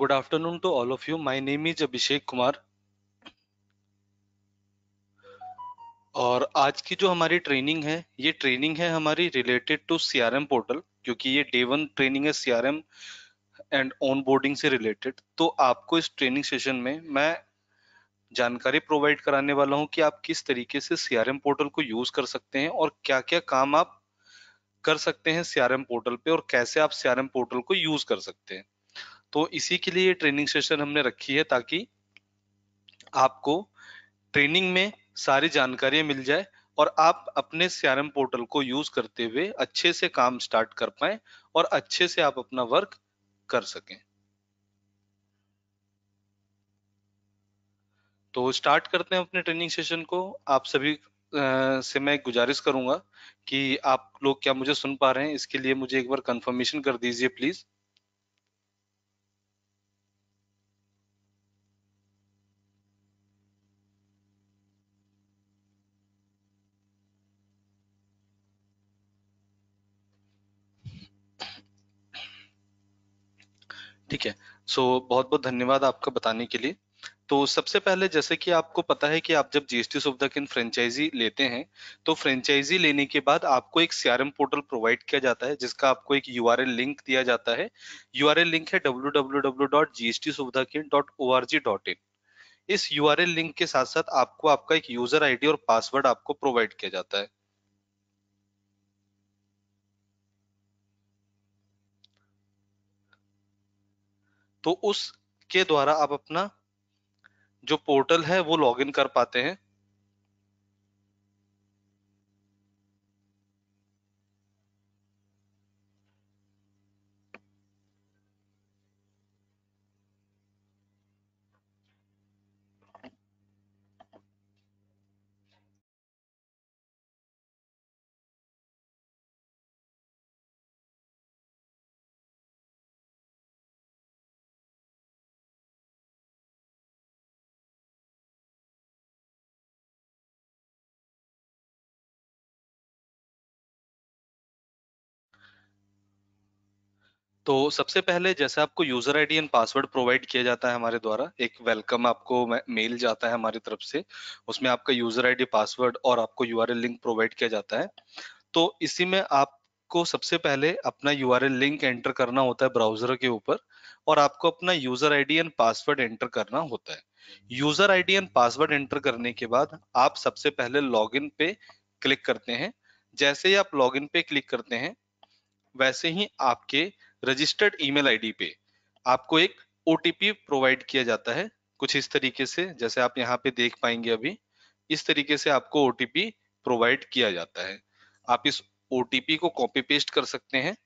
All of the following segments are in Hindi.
Good afternoon to all of you. My name is अभिषेक कुमार और आज की जो हमारी ट्रेनिंग है ये ट्रेनिंग है हमारी रिलेटेड टू सीआरएम पोर्टल क्योंकि ये डे वन ट्रेनिंग है सीआरएम एंड ऑन बोर्डिंग से रिलेटेड तो आपको इस ट्रेनिंग सेशन में मैं जानकारी प्रोवाइड कराने वाला हूँ कि आप किस तरीके से सीआरएम पोर्टल को यूज कर सकते हैं और क्या क्या काम आप कर सकते हैं सीआरएम पोर्टल पे और कैसे आप सीआरएम पोर्टल को यूज कर सकते हैं तो इसी के लिए ट्रेनिंग सेशन हमने रखी है ताकि आपको ट्रेनिंग में सारी जानकारियां मिल जाए और आप अपने सीआरएम पोर्टल को यूज करते हुए अच्छे से काम स्टार्ट कर पाए और अच्छे से आप अपना वर्क कर सकें तो स्टार्ट करते हैं अपने ट्रेनिंग सेशन को आप सभी से मैं गुजारिश करूंगा कि आप लोग क्या मुझे सुन पा रहे हैं इसके लिए मुझे एक बार कंफर्मेशन कर दीजिए प्लीज़ ठीक है सो so, बहुत बहुत धन्यवाद आपका बताने के लिए तो सबसे पहले जैसे कि आपको पता है कि आप जब जीएसटी सुविधा के फ्रेंचाइजी लेते हैं तो फ्रेंचाइजी लेने के बाद आपको एक सीआरएम पोर्टल प्रोवाइड किया जाता है जिसका आपको एक यूआरएल लिंक दिया जाता है यूआरएल लिंक है डब्ल्यू इस यूआरएल लिंक के साथ साथ आपको आपका एक यूजर आईडी और पासवर्ड आपको प्रोवाइड किया जाता है तो उसके द्वारा आप अपना जो पोर्टल है वो लॉग इन कर पाते हैं तो सबसे पहले जैसे आपको user ID and password provide किया जाता है हमारे द्वारा एक वेलकम आपको मेल जाता है हमारी तरफ से उसमें आपका यूजर आईडी पासवर्ड और आपको यूआरएल लिंक प्रोवाइड किया जाता है तो इसी में आप आपको सबसे पहले अपना यू लिंक एंटर करना होता है ब्राउजर के ऊपर और आपको अपना user ID and password enter करना होता है user ID and password enter करने के बाद आप सबसे पहले लॉगिन पे क्लिक करते हैं जैसे ही आप लॉगिन पे क्लिक करते हैं वैसे ही आपके रजिस्टर्ड ईमेल आईडी पे आपको एक ओटीपी प्रोवाइड किया जाता है कुछ इस तरीके से जैसे आप यहाँ पे देख पाएंगे अभी इस तरीके से आपको ओटीपी प्रोवाइड किया जाता है आप इस ओटीपी को कॉपी पेस्ट कर सकते हैं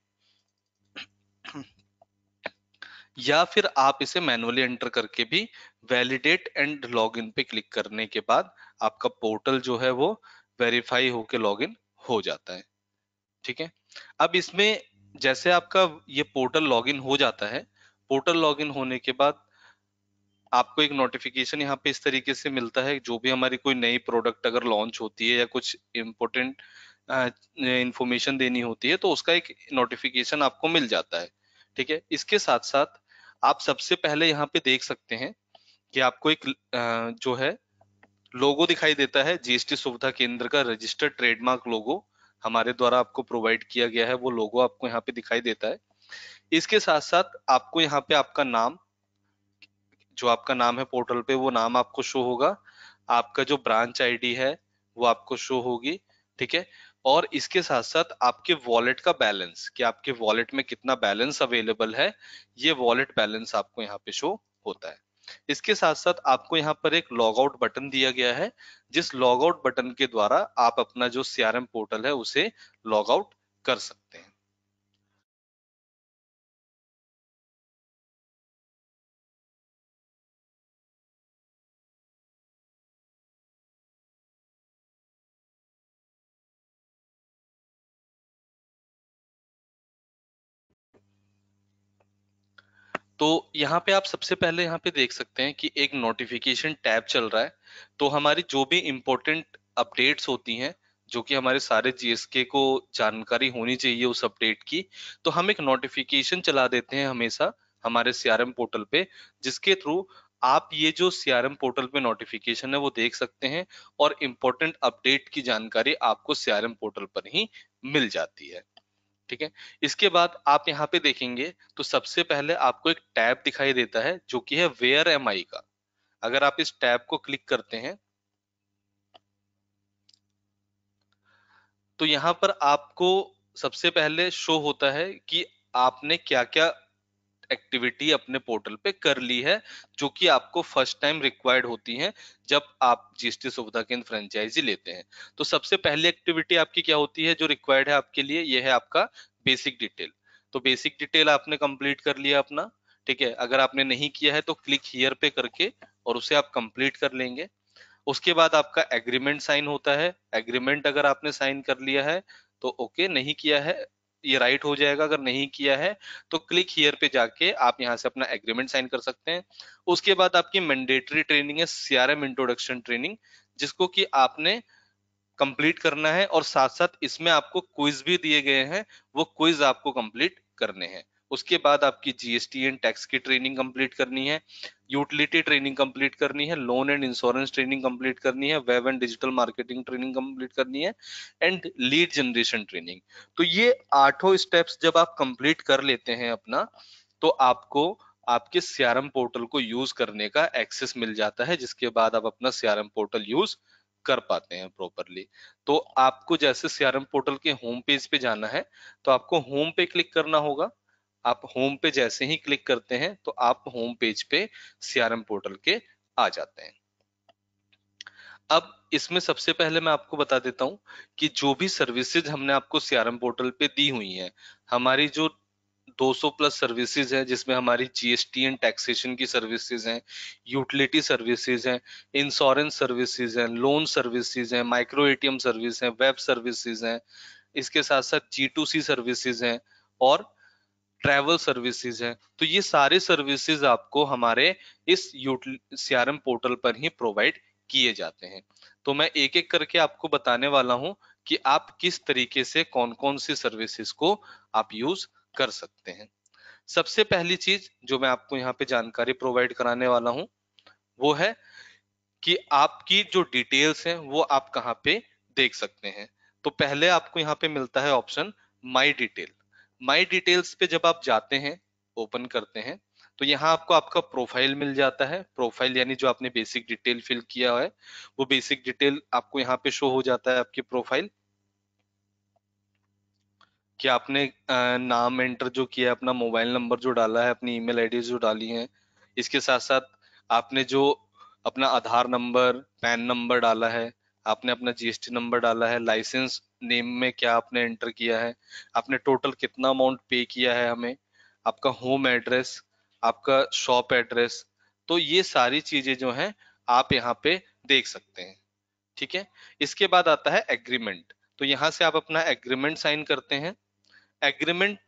या फिर आप इसे मैनुअली एंटर करके भी वैलिडेट एंड लॉगिन पे क्लिक करने के बाद आपका पोर्टल जो है वो वेरीफाई होके लॉगिन हो जाता है ठीक है अब इसमें जैसे आपका ये पोर्टल लॉगिन हो जाता है पोर्टल लॉगिन होने के बाद आपको एक नोटिफिकेशन यहाँ पे इस तरीके से मिलता है जो भी हमारी कोई नई प्रोडक्ट अगर लॉन्च होती है या कुछ इम्पोर्टेंट इंफॉर्मेशन देनी होती है तो उसका एक नोटिफिकेशन आपको मिल जाता है ठीक है इसके साथ साथ आप सबसे पहले यहाँ पे देख सकते हैं कि आपको एक जो है लोगो दिखाई देता है जीएसटी सुविधा केंद्र का रजिस्टर्ड ट्रेडमार्क लोगो हमारे द्वारा आपको प्रोवाइड किया गया है वो लोगो आपको यहाँ पे दिखाई देता है इसके साथ साथ आपको यहाँ पे आपका नाम जो आपका नाम है पोर्टल पे वो नाम आपको शो होगा आपका जो ब्रांच आईडी है वो आपको शो होगी ठीक है और इसके साथ साथ आपके वॉलेट का बैलेंस कि आपके वॉलेट में कितना बैलेंस अवेलेबल है ये वॉलेट बैलेंस आपको यहाँ पे शो होता है इसके साथ साथ आपको यहाँ पर एक लॉग आउट बटन दिया गया है जिस लॉग आउट बटन के द्वारा आप अपना जो सीआरएम पोर्टल है उसे लॉग आउट कर सकते हैं तो यहाँ पे आप सबसे पहले यहाँ पे देख सकते हैं कि एक नोटिफिकेशन टैब चल रहा है तो हमारी जो भी इम्पोर्टेंट अपडेट्स होती हैं जो कि हमारे सारे जीएसके को जानकारी होनी चाहिए उस अपडेट की तो हम एक नोटिफिकेशन चला देते हैं हमेशा हमारे सीआरएम पोर्टल पे जिसके थ्रू आप ये जो सीआरएम पोर्टल पे नोटिफिकेशन है वो देख सकते हैं और इम्पोर्टेंट अपडेट की जानकारी आपको सीआरएम पोर्टल पर ही मिल जाती है ठीक है इसके बाद आप यहाँ पे देखेंगे तो सबसे पहले आपको एक टैब दिखाई देता है जो कि है वेयर एम आई का अगर आप इस टैब को क्लिक करते हैं तो यहां पर आपको सबसे पहले शो होता है कि आपने क्या क्या एक्टिविटी अपने पोर्टल पे कर ली है जो कि आपको फर्स्ट टाइम रिक्वायर्ड होती है जब आप जीएसटी सुविधा केंद्र फ्रेंचाइजी लेते हैं तो सबसे पहली एक्टिविटी आपकी क्या होती है जो रिक्वायर्ड है आपके लिए यह है आपका बेसिक डिटेल तो बेसिक डिटेल आपने कंप्लीट कर लिया अपना ठीक है अगर आपने नहीं किया है तो क्लिक हियर पे करके और उसे आप कंप्लीट कर लेंगे उसके बाद आपका एग्रीमेंट साइन होता है एग्रीमेंट अगर आपने साइन कर लिया है तो ओके नहीं किया है ये राइट हो जाएगा अगर नहीं किया है तो क्लिक हियर पे जाके आप यहाँ से अपना एग्रीमेंट साइन कर सकते हैं उसके बाद आपकी मैंडेटरी ट्रेनिंग है सीआरएम इंट्रोडक्शन ट्रेनिंग जिसको कि आपने कंप्लीट करना है और साथ साथ इसमें आपको क्विज भी दिए गए हैं वो क्विज आपको कंप्लीट करने हैं उसके बाद आपकी जीएसटी एंड टैक्स की ट्रेनिंग कंप्लीट करनी है यूटिलिटी ट्रेनिंग कंप्लीट करनी है loan and insurance training complete करनी है web and digital marketing training complete करनी है एंड लीड जनरेशन ट्रेनिंग तो ये आठों स्टेप्स जब आप कंप्लीट कर लेते हैं अपना तो आपको आपके सीआरएम पोर्टल को यूज करने का एक्सेस मिल जाता है जिसके बाद आप अपना सीआरएम पोर्टल यूज कर पाते हैं प्रॉपरली तो आपको जैसे सीआरएम पोर्टल के होम पेज पे जाना है तो आपको होम पे क्लिक करना होगा आप होम पे जैसे ही क्लिक करते हैं तो आप होम पेज पे सीआरएम पोर्टल के आ जाते हैं अब इसमें सबसे पहले मैं आपको बता देता हूं कि जो भी सर्विसेज हमने आपको सीआरएम पोर्टल पे दी हुई हैं हमारी जो 200 प्लस सर्विसेज है जिसमें हमारी जीएसटी एंड टैक्सेशन की सर्विसेज हैं यूटिलिटी सर्विसेज हैं इंश्योरेंस सर्विसेज हैं लोन सर्विसेज हैं माइक्रो एटीएम सर्विस हैं वेब सर्विसेज हैं इसके साथ साथ जी टू सी सर्विसेज हैं और ट्रैवल सर्विसेज हैं तो ये सारे सर्विसेज आपको हमारे इस सीआरएम पोर्टल पर ही प्रोवाइड किए जाते हैं तो मैं एक एक करके आपको बताने वाला हूं कि आप किस तरीके से कौन कौन सी सर्विसेज को आप यूज कर सकते हैं सबसे पहली चीज जो मैं आपको यहाँ पे जानकारी प्रोवाइड कराने वाला हूँ वो है कि आपकी जो डिटेल्स हैं वो आप कहाँ पे देख सकते हैं तो पहले आपको यहाँ पे मिलता है option my detail my details पे जब आप जाते हैं ओपन करते हैं तो यहाँ आपको आपका प्रोफाइल मिल जाता है प्रोफाइल यानी जो आपने बेसिक डिटेल फिल किया है वो बेसिक डिटेल आपको यहाँ पे शो हो जाता है आपकी प्रोफाइल कि आपने नाम एंटर जो किया है अपना मोबाइल नंबर जो डाला है अपनी ईमेल आईडी जो डाली है इसके साथ साथ आपने जो अपना आधार नंबर पैन नंबर डाला है आपने अपना जीएसटी नंबर डाला है लाइसेंस नेम में क्या आपने एंटर किया है आपने टोटल कितना अमाउंट पे किया है हमें आपका होम एड्रेस आपका शॉप एड्रेस तो ये सारी चीजें जो हैं आप यहाँ पे देख सकते हैं ठीक है इसके बाद आता है एग्रीमेंट तो यहाँ से आप अपना एग्रीमेंट साइन करते हैं एग्रीमेंट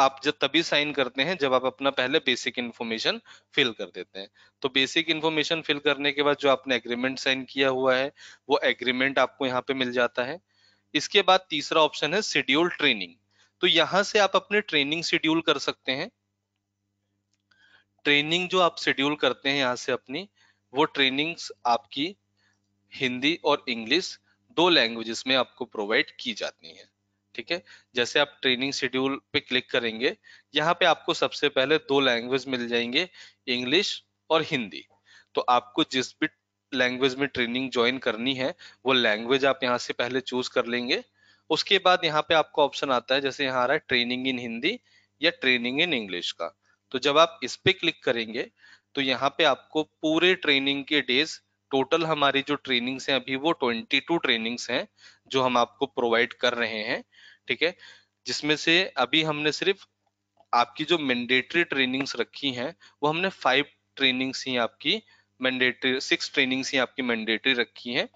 आप जब तभी साइन करते हैं जब आप अपना पहले बेसिक इन्फॉर्मेशन फिल कर देते हैं तो बेसिक इन्फॉर्मेशन फिल करने के बाद जो आपने एग्रीमेंट साइन किया हुआ है वो एग्रीमेंट आपको यहाँ पे मिल जाता है इसके बाद तीसरा ऑप्शन है शेड्यूल ट्रेनिंग तो यहां से आप अपने ट्रेनिंग शेड्यूल कर सकते हैं ट्रेनिंग जो आप शेड्यूल करते हैं यहां से अपनी वो ट्रेनिंग्स आपकी हिंदी और इंग्लिश दो लैंग्वेजेस में आपको प्रोवाइड की जाती है ठीक है जैसे आप ट्रेनिंग शेड्यूल पे क्लिक करेंगे यहाँ पे आपको सबसे पहले दो लैंग्वेज मिल जाएंगे इंग्लिश और हिंदी तो आपको जिस भी लैंग्वेज में ट्रेनिंग ज्वाइन करनी है वो लैंग्वेज आप यहाँ से पहले चूज कर लेंगे उसके बाद यहाँ पे आपको ऑप्शन आता है जैसे यहाँ आ रहा है ट्रेनिंग इन हिंदी या ट्रेनिंग इन इंग्लिश का तो जब आप इस पे क्लिक करेंगे तो यहाँ पे आपको पूरे ट्रेनिंग के डेज टोटल हमारी जो ट्रेनिंग्स हैं अभी वो 22 ट्रेनिंग्स हैं जो हम आपको प्रोवाइड कर रहे हैं ठीक है जिसमें से अभी हमने सिर्फ आपकी जो मैंडेटरी ट्रेनिंग्स रखी हैं वो हमने फाइव ट्रेनिंग्स ही आपकी मैंडेटरी सिक्स ट्रेनिंग्स ही आपकी मैंडेटरी रखी है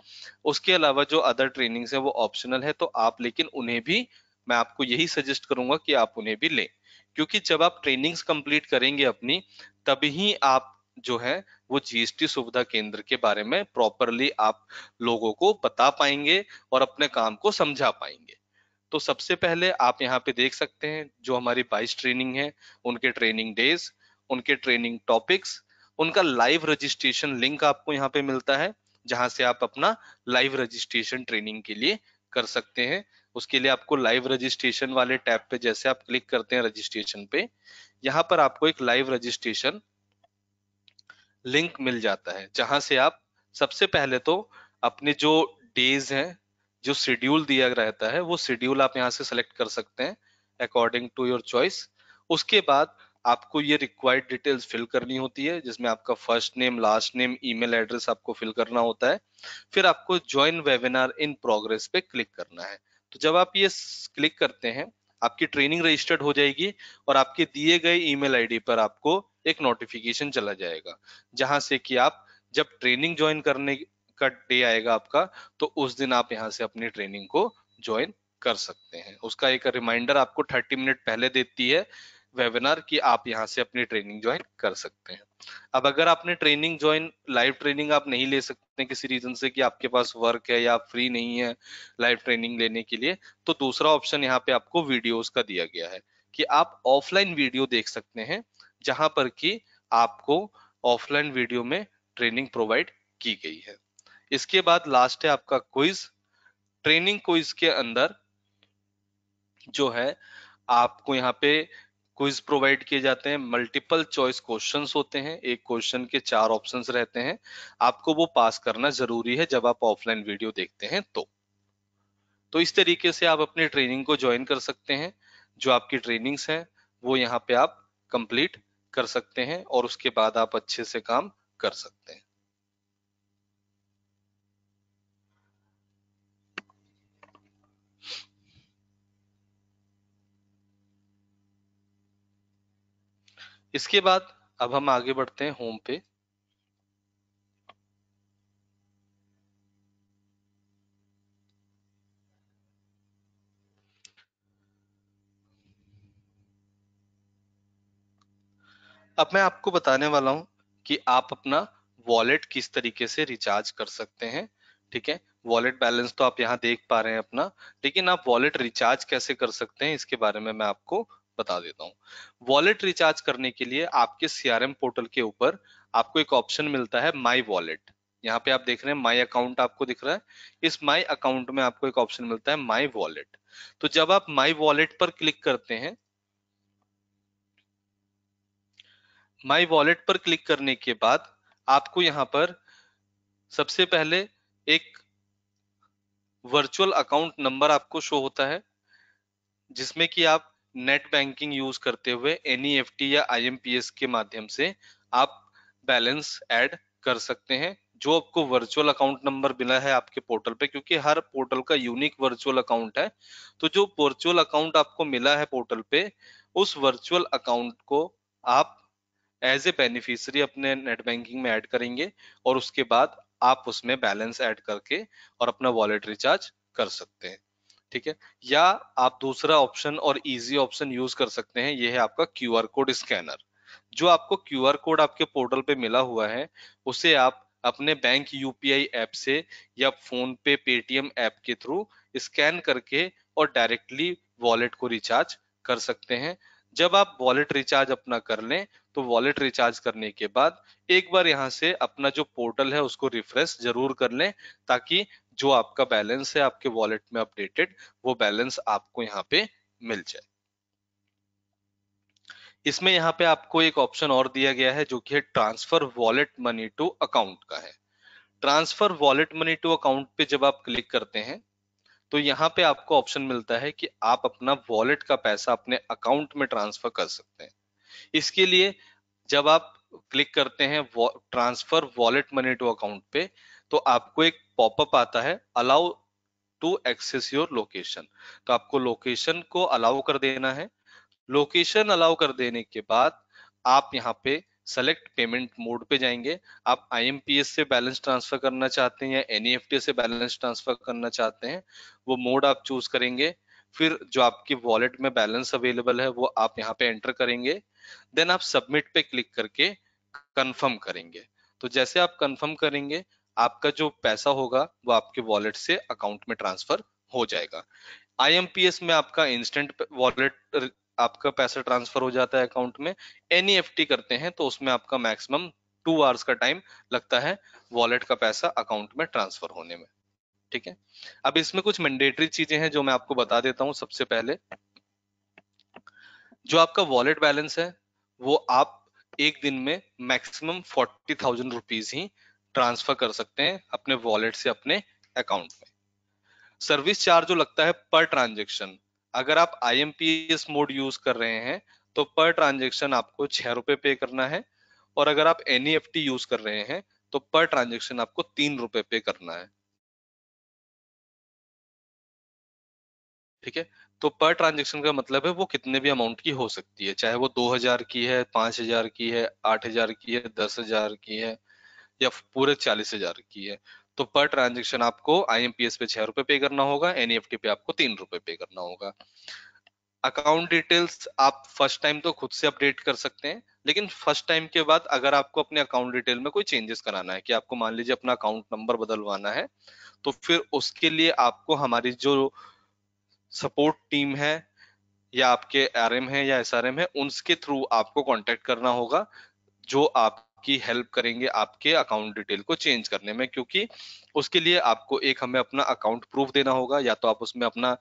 उसके अलावा जो अदर ट्रेनिंग्स है वो ऑप्शनल है तो आप लेकिन उन्हें भी मैं आपको यही सजेस्ट करूंगा कि आप उन्हें भी लें क्योंकि जब आप ट्रेनिंग्स कंप्लीट करेंगे अपनी तभी आप जो है वो जीएसटी सुविधा केंद्र के बारे में प्रॉपरली आप लोगों को बता पाएंगे और अपने काम को समझा पाएंगे तो सबसे पहले आप यहाँ पे देख सकते हैं जो हमारी बाइस ट्रेनिंग है उनके ट्रेनिंग डेज उनके ट्रेनिंग टॉपिक्स उनका लाइव रजिस्ट्रेशन लिंक आपको यहाँ पे मिलता है जहां से आप अपना लाइव रजिस्ट्रेशन ट्रेनिंग के लिए कर सकते हैं उसके लिए आपको लाइव रजिस्ट्रेशन वाले टैब पे जैसे आप क्लिक करते हैं रजिस्ट्रेशन पे यहाँ पर आपको एक लाइव रजिस्ट्रेशन लिंक मिल जाता है जहां से आप सबसे पहले तो अपने जो डेज हैं जो शेड्यूल दिया रहता है वो शेड्यूल आप यहाँ से सेलेक्ट कर सकते हैं अकॉर्डिंग टू योर चॉइस उसके बाद आपको ये रिक्वायर्ड डिटेल्स फिल करनी होती है जिसमें आपका first name last name email address आपको फिल करना होता है फिर आपको ज्वाइन वेबिनार इन प्रोग्रेस पे क्लिक करना है तो जब आप ये क्लिक करते हैं आपकी ट्रेनिंग रजिस्टर्ड हो जाएगी और आपके दिए गए ईमेल आईडी पर आपको एक नोटिफिकेशन चला जाएगा जहां से कि आप जब ट्रेनिंग ज्वाइन करने का डे आएगा आपका तो उस दिन आप यहाँ से अपनी ट्रेनिंग को ज्वाइन कर सकते हैं उसका एक रिमाइंडर आपको 30 मिनट पहले देती है वेबिनार की आप यहाँ से अपनी ट्रेनिंग ज्वाइन कर सकते हैं अब अगर आपने ट्रेनिंग ज्वाइन लाइव ट्रेनिंग आप नहीं ले सकते किसी रीजन से कि आपके पास वर्क है या आप फ्री नहीं है लाइव ट्रेनिंग लेने के लिए तो दूसरा ऑप्शन यहाँ पे आपको वीडियोस का दिया गया है कि आप ऑफलाइन वीडियो देख सकते हैं जहां पर कि आपको ऑफलाइन वीडियो में ट्रेनिंग प्रोवाइड की गई है इसके बाद लास्ट है आपका क्विज ट्रेनिंग क्विज के अंदर जो है आपको यहाँ पे क्विज प्रोवाइड किए जाते हैं मल्टीपल चॉइस क्वेश्चंस होते हैं एक क्वेश्चन के चार ऑप्शंस रहते हैं आपको वो पास करना जरूरी है जब आप ऑफलाइन वीडियो देखते हैं तो तो इस तरीके से आप अपनी ट्रेनिंग को ज्वाइन कर सकते हैं जो आपकी ट्रेनिंग्स हैं वो यहाँ पे आप कंप्लीट कर सकते हैं और उसके बाद आप अच्छे से काम कर सकते हैं इसके बाद अब हम आगे बढ़ते हैं होम पे अब मैं आपको बताने वाला हूं कि आप अपना वॉलेट किस तरीके से रिचार्ज कर सकते हैं ठीक है वॉलेट बैलेंस तो आप यहां देख पा रहे हैं अपना लेकिन आप वॉलेट रिचार्ज कैसे कर सकते हैं इसके बारे में मैं आपको बता देता हूँ वॉलेट रिचार्ज करने के लिए आपके सीआरएम पोर्टल के ऊपर आपको एक ऑप्शन मिलता है माई वॉलेट यहाँ पे आप देख रहे हैं माई अकाउंट आपको दिख रहा है इस माई अकाउंट में आपको एक ऑप्शन मिलता है माई वॉलेट तो जब आप माई वॉलेट पर क्लिक करते हैं माई वॉलेट पर क्लिक करने के बाद आपको यहाँ पर सबसे पहले एक वर्चुअल अकाउंट नंबर आपको शो होता है जिसमें कि आप नेट बैंकिंग यूज करते हुए एन e या आई के माध्यम से आप बैलेंस ऐड कर सकते हैं जो आपको वर्चुअल अकाउंट नंबर मिला है आपके पोर्टल पे क्योंकि हर पोर्टल का यूनिक वर्चुअल अकाउंट है तो जो वर्चुअल अकाउंट आपको मिला है पोर्टल पे उस वर्चुअल अकाउंट को आप एज ए बेनिफिशियरी अपने नेट बैंकिंग में ऐड करेंगे और उसके बाद आप उसमें बैलेंस ऐड करके और अपना वॉलेट रिचार्ज कर सकते हैं ठीक है या आप दूसरा ऑप्शन और इजी ऑप्शन यूज कर सकते हैं ये है आपका क्यू कोड स्कैनर जो आपको क्यू कोड आपके पोर्टल पे मिला हुआ है उसे आप अपने बैंक यूपीआई ऐप से या फोन पे पेटीएम ऐप के थ्रू स्कैन करके और डायरेक्टली वॉलेट को रिचार्ज कर सकते हैं जब आप वॉलेट रिचार्ज अपना कर लें तो वॉलेट रिचार्ज करने के बाद एक बार यहाँ से अपना जो पोर्टल है उसको रिफ्रेश जरूर कर लें ताकि जो आपका बैलेंस है आपके वॉलेट में अपडेटेड वो बैलेंस आपको यहाँ पे मिल जाए इसमें यहाँ पे आपको एक ऑप्शन और दिया गया है जो कि है transfer wallet money to account का है transfer wallet money to account पे जब आप क्लिक करते हैं तो यहाँ पे आपको ऑप्शन मिलता है कि आप अपना वॉलेट का पैसा अपने अकाउंट में ट्रांसफर कर सकते हैं इसके लिए जब आप क्लिक करते हैं transfer wallet money to account पे तो आपको एक पॉपअप आता है allow to access your location तो आपको लोकेशन को अलाउ कर देना है लोकेशन अलाउ कर देने के बाद आप यहाँ पे सेलेक्ट पेमेंट मोड पे जाएंगे आप आई से बैलेंस ट्रांसफर करना चाहते हैं या एन e से बैलेंस ट्रांसफर करना चाहते हैं वो मोड आप चूज करेंगे फिर जो आपकी वॉलेट में बैलेंस अवेलेबल है वो आप यहाँ पे एंटर करेंगे देन आप सबमिट पे क्लिक करके कंफर्म करेंगे तो जैसे आप कंफर्म करेंगे आपका जो पैसा होगा वो आपके वॉलेट से अकाउंट में ट्रांसफर हो जाएगा आईएमपीएस में आपका इंस्टेंट वॉलेट आपका पैसा ट्रांसफर हो जाता है अकाउंट में एनईएफटी e करते हैं तो उसमें आपका मैक्सिमम टू आवर्स का टाइम लगता है वॉलेट का पैसा अकाउंट में ट्रांसफर होने में ठीक है अब इसमें कुछ मैंडेटरी चीजें हैं जो मैं आपको बता देता हूं सबसे पहले जो आपका वॉलेट बैलेंस है वो आप एक दिन में मैक्सिमम फोर्टी थाउजेंड रुपीज ही ट्रांसफर कर सकते हैं अपने वॉलेट से अपने अकाउंट में सर्विस चार्ज जो लगता है पर ट्रांजेक्शन अगर आप आईएमपीएस मोड यूज कर रहे हैं तो पर ट्रांजेक्शन आपको छह रुपए पे करना है और अगर आप एन e यूज कर रहे हैं तो पर ट्रांजेक्शन आपको तीन रुपए पे करना है ठीक है तो पर ट्रांजेक्शन का मतलब है वो कितने भी अमाउंट की हो सकती है चाहे वो दो हजार की है पांच हजार की है आठ हजार की है दस हजार की है या पूरे चालीस हजार की है तो पर ट्रांजेक्शन आपको आईएमपीएस पे छह रुपए पे करना होगा एनईएफटी e पे आपको तीन रुपए पे करना होगा अकाउंट डिटेल्स आप फर्स्ट टाइम तो खुद से अपडेट कर सकते हैं लेकिन फर्स्ट टाइम के बाद अगर आपको अपने अकाउंट डिटेल में कोई चेंजेस कराना है कि आपको मान लीजिए अपना अकाउंट नंबर बदलवाना है तो फिर उसके लिए आपको हमारी जो सपोर्ट टीम है या आपके आर है या एस है उनके थ्रू आपको कॉन्टेक्ट करना होगा जो आप आपकी हेल्प करेंगे आपके अकाउंट डिटेल को चेंज करने में क्योंकि उसके लिए आपको एक हमें अपना अकाउंट प्रूफ देना होगा या तो आप उसमें अपना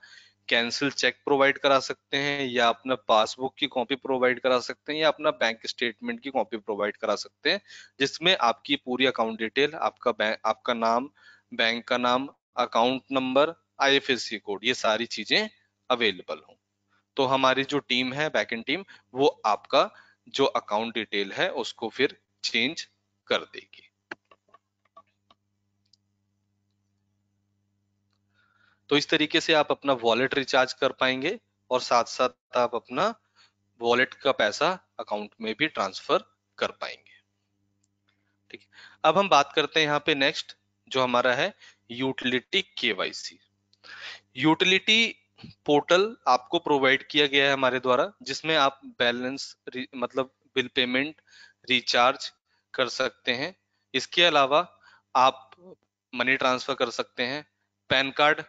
कैंसिल चेक प्रोवाइड करा सकते हैं या अपना पासबुक की कॉपी प्रोवाइड करा सकते हैं या अपना बैंक स्टेटमेंट की कॉपी प्रोवाइड करा सकते हैं जिसमें आपकी पूरी अकाउंट डिटेल आपका बैंक आपका नाम बैंक का नाम अकाउंट नंबर आईएफएससी कोड ये सारी चीजें अवेलेबल हों तो हमारी जो टीम है बैक एंड टीम वो आपका जो अकाउंट डिटेल है उसको फिर चेंज कर देगी तो इस तरीके से आप अपना वॉलेट रिचार्ज कर पाएंगे और साथ साथ आप अपना वॉलेट का पैसा अकाउंट में भी ट्रांसफर कर पाएंगे ठीक है अब हम बात करते हैं यहां पे नेक्स्ट जो हमारा है यूटिलिटी केवाईसी यूटिलिटी पोर्टल आपको प्रोवाइड किया गया है हमारे द्वारा जिसमें आप बैलेंस मतलब बिल पेमेंट रिचार्ज कर सकते हैं इसके अलावा आप मनी ट्रांसफर कर सकते हैं पैन कार्ड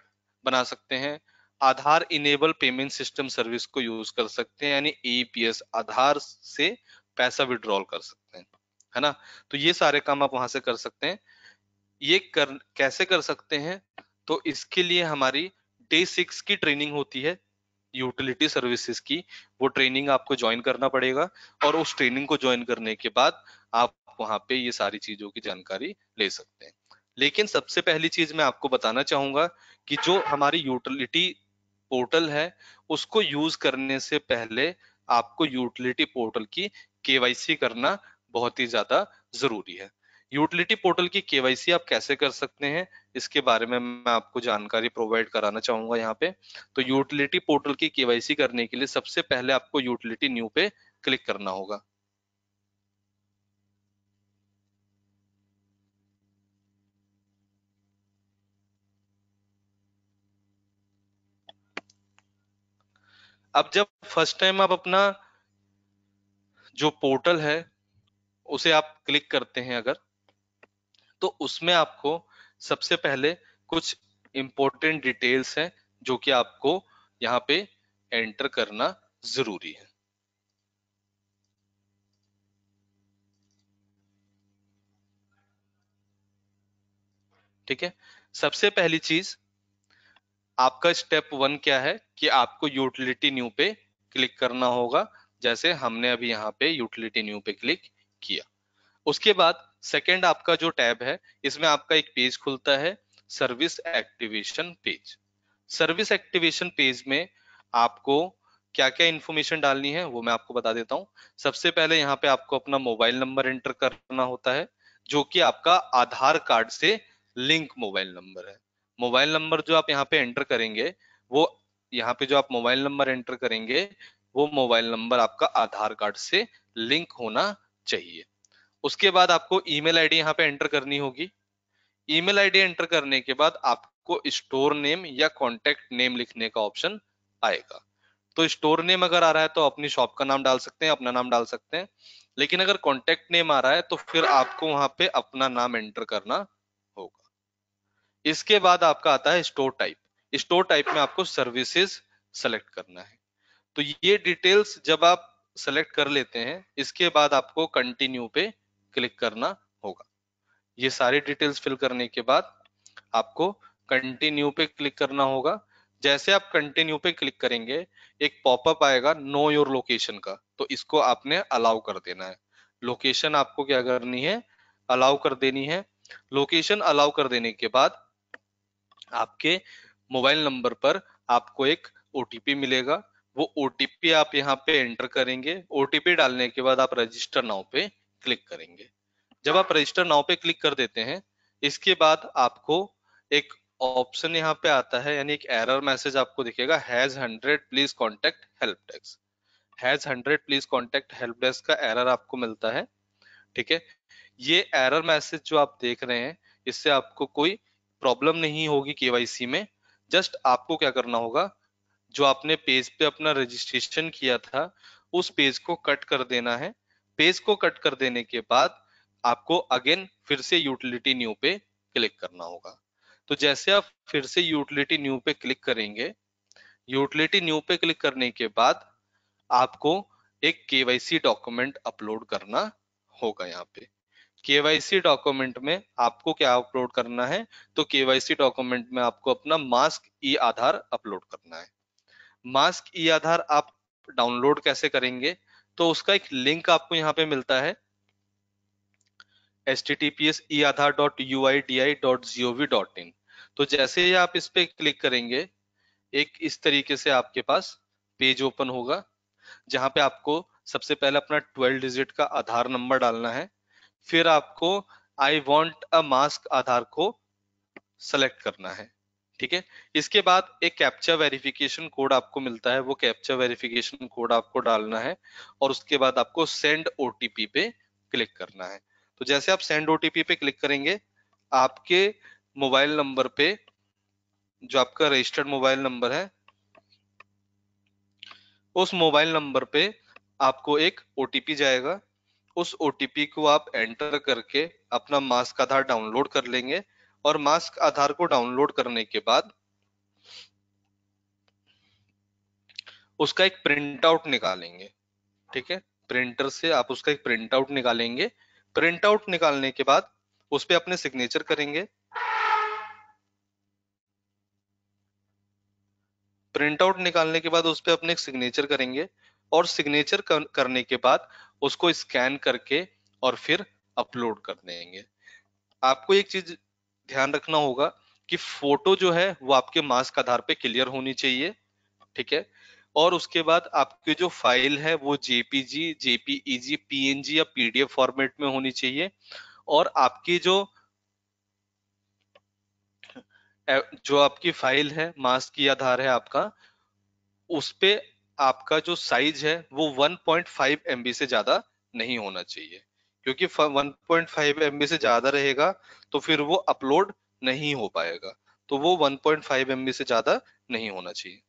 बना सकते हैं Aadhaar enabled payment system service को यूज कर सकते हैं यानी ईपीएस e आधार से पैसा विड्रॉल कर सकते हैं है ना तो ये सारे काम आप वहां से कर सकते हैं ये कर कैसे कर सकते हैं तो इसके लिए हमारी डे सिक्स की ट्रेनिंग होती है यूटिलिटी सर्विसेज की वो ट्रेनिंग आपको ज्वाइन करना पड़ेगा और उस ट्रेनिंग को ज्वाइन करने के बाद आप वहां पे ये सारी चीजों की जानकारी ले सकते हैं लेकिन सबसे पहली चीज मैं आपको बताना चाहूंगा कि जो हमारी यूटिलिटी पोर्टल है उसको यूज करने से पहले आपको यूटिलिटी पोर्टल की केवाईसी करना बहुत ही ज्यादा जरूरी है यूटिलिटी पोर्टल की केवाईसी आप कैसे कर सकते हैं इसके बारे में मैं आपको जानकारी प्रोवाइड कराना चाहूंगा यहाँ पे तो यूटिलिटी पोर्टल की केवाईसी करने के लिए सबसे पहले आपको यूटिलिटी न्यू पे क्लिक करना होगा अब जब फर्स्ट टाइम आप अपना जो पोर्टल है उसे आप क्लिक करते हैं अगर तो उसमें आपको सबसे पहले कुछ इंपॉर्टेंट डिटेल्स हैं जो कि आपको यहाँ पे एंटर करना जरूरी है ठीक है सबसे पहली चीज आपका स्टेप वन क्या है कि आपको यूटिलिटी न्यू पे क्लिक करना होगा जैसे हमने अभी यहाँ पे यूटिलिटी न्यू पे क्लिक किया उसके बाद सेकेंड आपका जो टैब है इसमें आपका एक पेज खुलता है service activation page service activation page में आपको क्या क्या इंफॉर्मेशन डालनी है वो मैं आपको बता देता हूँ सबसे पहले यहाँ पे आपको अपना मोबाइल नंबर एंटर करना होता है जो कि आपका आधार कार्ड से लिंक मोबाइल नंबर है मोबाइल नंबर जो आप यहाँ पे एंटर करेंगे वो यहाँ पे जो आप मोबाइल नंबर एंटर करेंगे वो मोबाइल नंबर आपका आधार कार्ड से लिंक होना चाहिए उसके बाद आपको ईमेल आईडी यहाँ पे एंटर करनी होगी ईमेल आईडी एंटर करने के बाद आपको स्टोर नेम या कॉन्टेक्ट नेम लिखने का ऑप्शन आएगा तो स्टोर नेम अगर आ रहा है तो अपनी शॉप का नाम डाल सकते हैं अपना नाम डाल सकते हैं लेकिन अगर कॉन्टेक्ट नेम आ रहा है तो फिर आपको वहां पे अपना नाम एंटर करना होगा इसके बाद आपका आता है स्टोर टाइप स्टोर टाइप में आपको सर्विसेज सेलेक्ट करना है तो ये डिटेल्स जब आप सेलेक्ट कर लेते हैं इसके बाद आपको कंटिन्यू पे क्लिक करना होगा ये सारी डिटेल्स फिल करने के बाद आपको कंटिन्यू पे क्लिक करना होगा जैसे आप कंटिन्यू पे क्लिक करेंगे एक पॉपअप आएगा नो योर लोकेशन का तो इसको आपने अलाउ कर देना है लोकेशन आपको क्या करनी है अलाउ कर देनी है लोकेशन अलाउ कर देने के बाद आपके मोबाइल नंबर पर आपको एक ओटीपी मिलेगा वो ओटीपी आप यहाँ पे एंटर करेंगे ओटीपी डालने के बाद आप रजिस्टर नाउ पे क्लिक करेंगे जब आप रजिस्टर नाउ पे क्लिक कर देते हैं इसके बाद आपको एक ऑप्शन यहाँ पे आता है यानी एक एरर मैसेज आपको दिखेगा has hundred please contact help desk has hundred please contact help desk का एरर आपको मिलता है ठीक है ये एरर मैसेज जो आप देख रहे हैं इससे आपको कोई प्रॉब्लम नहीं होगी केवाईसी में जस्ट आपको क्या करना होगा जो आपने पेज पे अपना रजिस्ट्रेशन किया था उस पेज को कट कर देना है पेज को कट कर देने के बाद आपको अगेन फिर से यूटिलिटी न्यू पे क्लिक करना होगा तो जैसे आप फिर से यूटिलिटी न्यू पे क्लिक करेंगे यूटिलिटी न्यू पे क्लिक करने के बाद आपको एक केवाईसी डॉक्यूमेंट अपलोड करना होगा यहाँ पे केवाईसी डॉक्यूमेंट में आपको क्या अपलोड करना है तो केवाईसी डॉक्यूमेंट में आपको अपना मास्क ई आधार अपलोड करना है मास्क ई आधार आप डाउनलोड कैसे करेंगे तो उसका एक लिंक आपको यहाँ पे मिलता है S T T E Aadhaar dot U I D A I dot dot in जैसे ही आप इस पे क्लिक करेंगे एक इस तरीके से आपके पास पेज ओपन होगा जहां पे आपको सबसे पहले अपना 12 डिजिट का आधार नंबर डालना है फिर आपको आई वॉन्ट अ मास्क आधार को सेलेक्ट करना है ठीक है इसके बाद एक कैप्चा वेरिफिकेशन कोड आपको मिलता है वो कैप्चा वेरिफिकेशन कोड आपको डालना है और उसके बाद आपको सेंड ओटीपी पे क्लिक करना है तो जैसे आप सेंड ओटीपी पे क्लिक करेंगे आपके मोबाइल नंबर पे जो आपका रजिस्टर्ड मोबाइल नंबर है उस मोबाइल नंबर पे आपको एक ओटीपी जाएगा उस ओटीपी को आप एंटर करके अपना मास्क आधार डाउनलोड कर लेंगे और मास्क आधार को डाउनलोड करने के बाद उसका एक प्रिंट आउट निकालेंगे ठीक है प्रिंटर से आप उसका एक प्रिंट आउट निकालेंगे प्रिंट आउट निकालने के बाद उस पर अपने सिग्नेचर करेंगे प्रिंट आउट निकालने के बाद उस पर अपने सिग्नेचर करेंगे और सिग्नेचर करने के बाद उसको स्कैन करके और फिर अपलोड कर देंगे आपको एक चीज ध्यान रखना होगा कि फोटो जो है वो आपके मास्क आधार पे क्लियर होनी चाहिए ठीक है और उसके बाद आपकी जो फाइल है वो जेपीजी जेपीईजी पीएनजी या पीडीएफ फॉर्मेट में होनी चाहिए और आपकी जो जो आपकी फाइल है मास्क की आधार है आपका उस पे आपका जो साइज है वो 1.5 पॉइंट से ज्यादा नहीं होना चाहिए क्योंकि 1.5 एम से ज्यादा रहेगा तो फिर वो अपलोड नहीं हो पाएगा तो वो 1.5 एम से ज्यादा नहीं होना चाहिए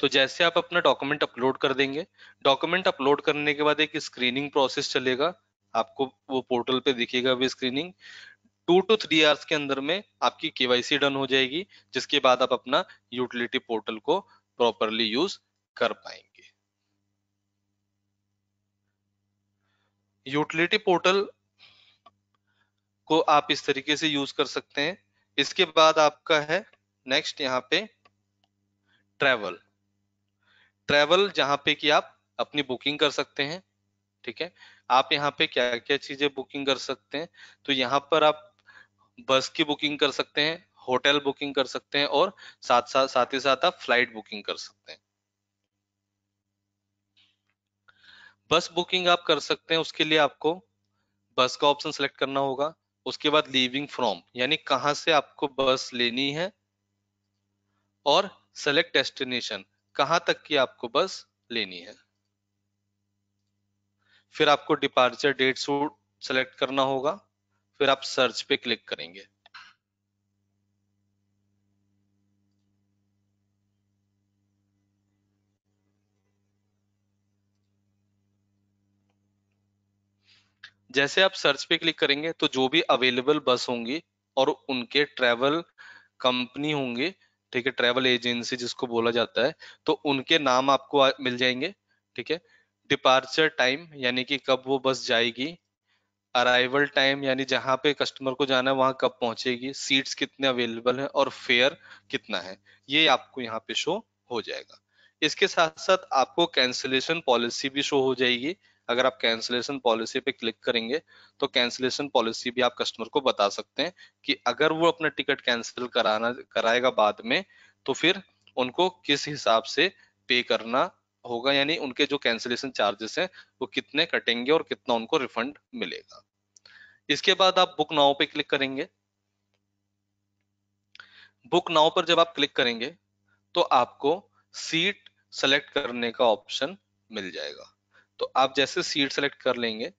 तो जैसे आप अपना डॉक्यूमेंट अपलोड कर देंगे डॉक्यूमेंट अपलोड करने के बाद एक स्क्रीनिंग प्रोसेस चलेगा आपको वो पोर्टल पे दिखेगा भी screening two to three hours के अंदर में आपकी केवाईसी डन हो जाएगी जिसके बाद आप अपना यूटिलिटी पोर्टल को प्रॉपरली यूज कर पाएंगे यूटिलिटी पोर्टल को आप इस तरीके से यूज कर सकते हैं इसके बाद आपका है नेक्स्ट यहाँ पे ट्रैवल ट्रैवल जहां पे कि आप अपनी बुकिंग कर सकते हैं ठीक है आप यहाँ पे क्या क्या चीजें बुकिंग कर सकते हैं तो यहाँ पर आप बस की बुकिंग कर सकते हैं होटल बुकिंग कर सकते हैं और साथ साथ साथ ही साथ आप फ्लाइट बुकिंग कर सकते हैं बस बुकिंग आप कर सकते हैं उसके लिए आपको बस का ऑप्शन सेलेक्ट करना होगा उसके बाद लीविंग फ्रॉम यानी कहां से आपको बस लेनी है और सेलेक्ट डेस्टिनेशन कहां तक की आपको बस लेनी है फिर आपको डिपार्चर डेट सूट सेलेक्ट करना होगा फिर आप सर्च पे क्लिक करेंगे जैसे आप सर्च पे क्लिक करेंगे तो जो भी अवेलेबल बस होंगी और उनके ट्रेवल कंपनी होंगे ठीक है ट्रेवल एजेंसी जिसको बोला जाता है तो उनके नाम आपको मिल जाएंगे ठीक है डिपार्चर टाइम यानी कि कब वो बस जाएगी अराइवल टाइम यानी जहां पे कस्टमर को जाना है वहां कब पहुंचेगी सीट्स कितने अवेलेबल हैं और फेयर कितना है ये आपको यहाँ पे शो हो जाएगा इसके साथ साथ आपको कैंसिलेशन पॉलिसी भी शो हो जाएगी अगर आप कैंसिलेशन पॉलिसी पे क्लिक करेंगे तो कैंसिलेशन पॉलिसी भी आप कस्टमर को बता सकते हैं कि अगर वो अपना टिकट कैंसिल कराना कराएगा बाद में तो फिर उनको किस हिसाब से पे करना होगा यानी उनके जो कैंसिलेशन चार्जेस हैं वो कितने कटेंगे और कितना उनको रिफंड मिलेगा इसके बाद आप बुक नाव पे क्लिक करेंगे बुक नाव पर जब आप क्लिक करेंगे तो आपको सीट सेलेक्ट करने का ऑप्शन मिल जाएगा तो आप जैसे सीट सेलेक्ट कर लेंगे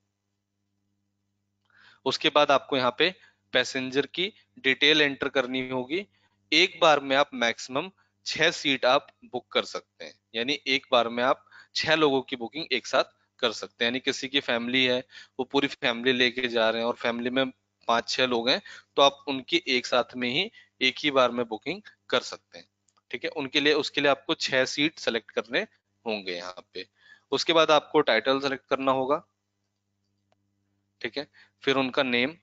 उसके बाद आपको यहाँ पे पैसेंजर की डिटेल एंटर करनी होगी एक बार में आप मैक्सिमम छह सीट आप बुक कर सकते हैं यानी एक बार में आप छह लोगों की बुकिंग एक साथ कर सकते हैं यानी किसी की फैमिली है वो पूरी फैमिली लेके जा रहे हैं और फैमिली में पांच छह लोग हैं तो आप उनकी एक साथ में ही एक ही बार में बुकिंग कर सकते हैं ठीक है उनके लिए उसके लिए आपको छह सीट सेलेक्ट करने होंगे यहाँ पे उसके बाद आपको टाइटल सेलेक्ट करना होगा ठीक है फिर उनका नेम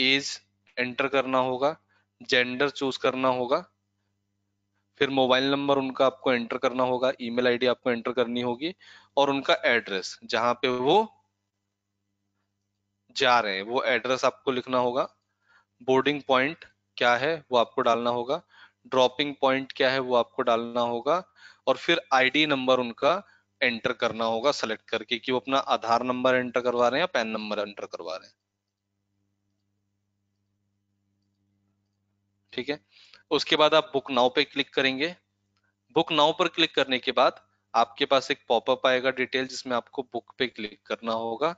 एज एंटर करना होगा जेंडर चूज करना होगा फिर मोबाइल नंबर उनका आपको एंटर करना होगा ईमेल आईडी आपको एंटर करनी होगी और उनका एड्रेस जहां पे वो जा रहे हैं वो एड्रेस आपको लिखना होगा बोर्डिंग पॉइंट क्या है वो आपको डालना होगा ड्रॉपिंग पॉइंट क्या है वो आपको डालना होगा और फिर आईडी नंबर उनका एंटर करना होगा सेलेक्ट करके कि वो अपना आधार नंबर एंटर करवा रहे हैं या पैन नंबर एंटर करवा रहे हैं ठीक है उसके बाद आप बुक नाउ पे क्लिक करेंगे बुक नाउ पर क्लिक करने के बाद आपके पास एक पॉपअप आएगा डिटेल जिसमें आपको बुक पे क्लिक करना होगा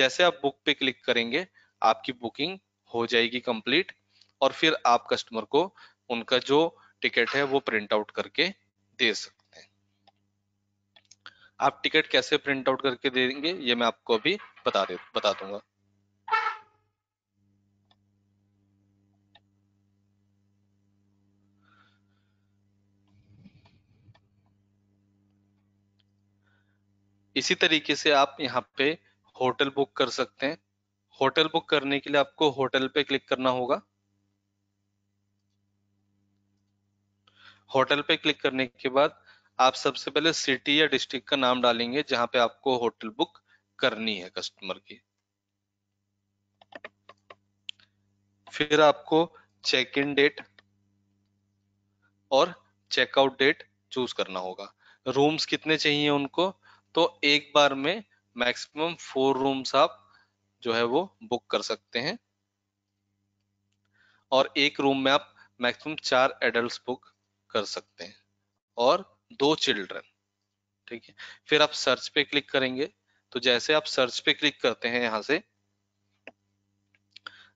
जैसे आप बुक पे क्लिक करेंगे आपकी बुकिंग हो जाएगी कंप्लीट और फिर आप कस्टमर को उनका जो टिकट है वो प्रिंट आउट करके दे सकते आप टिकट कैसे प्रिंट आउट करके दे देंगे ये मैं आपको अभी बता दे बता दूंगा इसी तरीके से आप यहाँ पे होटल बुक कर सकते हैं होटल बुक करने के लिए आपको होटल पे क्लिक करना होगा होटल पे क्लिक करने के बाद आप सबसे पहले सिटी या डिस्ट्रिक्ट का नाम डालेंगे जहां पे आपको होटल बुक करनी है कस्टमर की फिर आपको चेक इन डेट और चेकआउट डेट चूज करना होगा रूम्स कितने चाहिए उनको तो एक बार में मैक्सिमम फोर रूम्स आप जो है वो बुक कर सकते हैं और एक रूम में आप मैक्सिमम चार एडल्ट बुक कर सकते हैं और दो चिल्ड्रन ठीक है फिर आप सर्च पे क्लिक करेंगे तो जैसे आप सर्च पे क्लिक करते हैं यहां से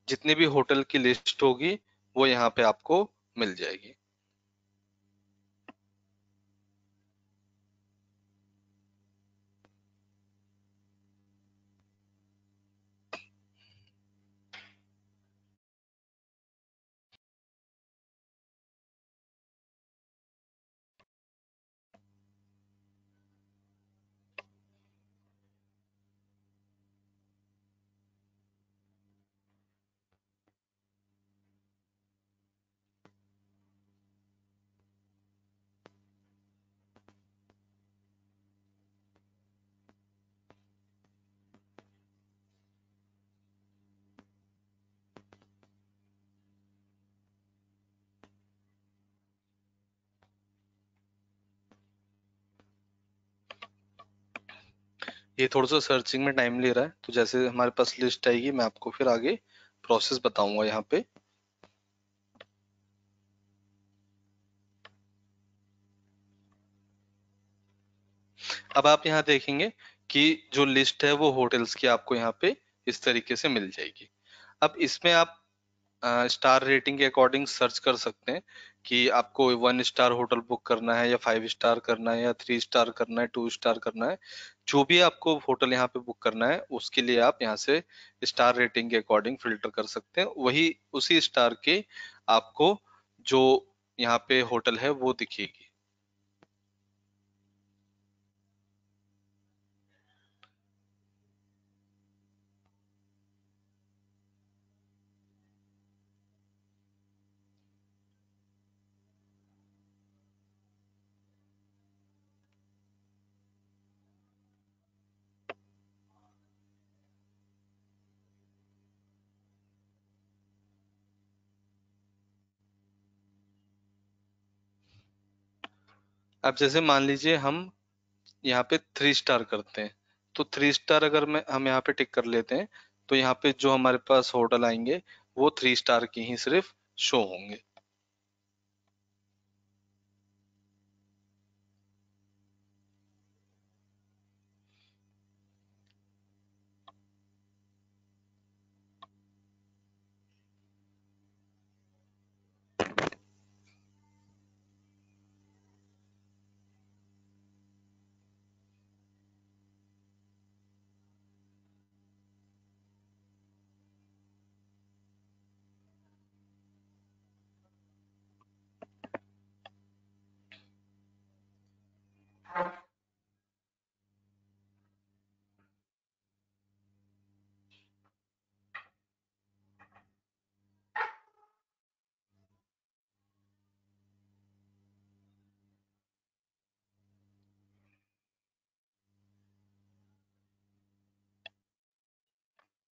जितनी भी होटल की लिस्ट होगी वो यहाँ पे आपको मिल जाएगी ये थोड़ा सा सर्चिंग में टाइम ले रहा है तो जैसे हमारे पास लिस्ट आएगी मैं आपको फिर आगे प्रोसेस बताऊंगा यहाँ पे अब आप यहाँ देखेंगे कि जो लिस्ट है वो होटल्स की आपको यहाँ पे इस तरीके से मिल जाएगी अब इसमें आप आ, स्टार रेटिंग के अकॉर्डिंग सर्च कर सकते हैं कि आपको वन स्टार होटल बुक करना है या फाइव स्टार करना है या थ्री स्टार करना है टू स्टार करना है जो भी आपको होटल यहाँ पे बुक करना है उसके लिए आप यहाँ से स्टार रेटिंग के अकॉर्डिंग फिल्टर कर सकते हैं वही उसी स्टार के आपको जो यहाँ पे होटल है वो दिखेगी अब जैसे मान लीजिए हम यहाँ पे थ्री स्टार करते हैं तो थ्री स्टार अगर मैं हम यहाँ पे टिक कर लेते हैं तो यहाँ पे जो हमारे पास होटल आएंगे वो थ्री स्टार के ही सिर्फ शो होंगे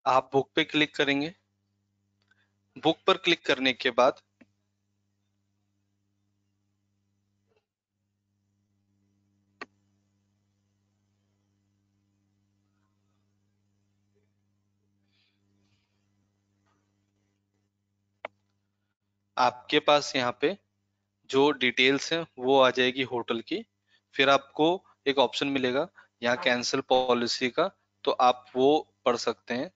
आप बुक पे क्लिक करेंगे बुक पर क्लिक करने के बाद आपके पास यहाँ पे जो डिटेल्स हैं वो आ जाएगी होटल की फिर आपको एक ऑप्शन मिलेगा यहाँ कैंसिल पॉलिसी का तो आप वो पढ़ सकते हैं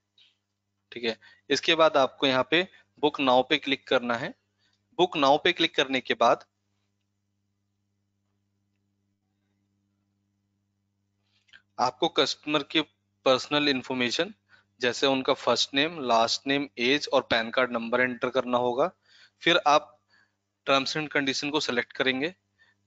ठीक है इसके बाद आपको यहाँ पे बुक नाउ पे क्लिक करना है बुक नाउ पे क्लिक करने के बाद आपको कस्टमर की पर्सनल इंफॉर्मेशन जैसे उनका first name last name age और पैन कार्ड नंबर एंटर करना होगा फिर आप टर्म्स एंड कंडीशन को सिलेक्ट करेंगे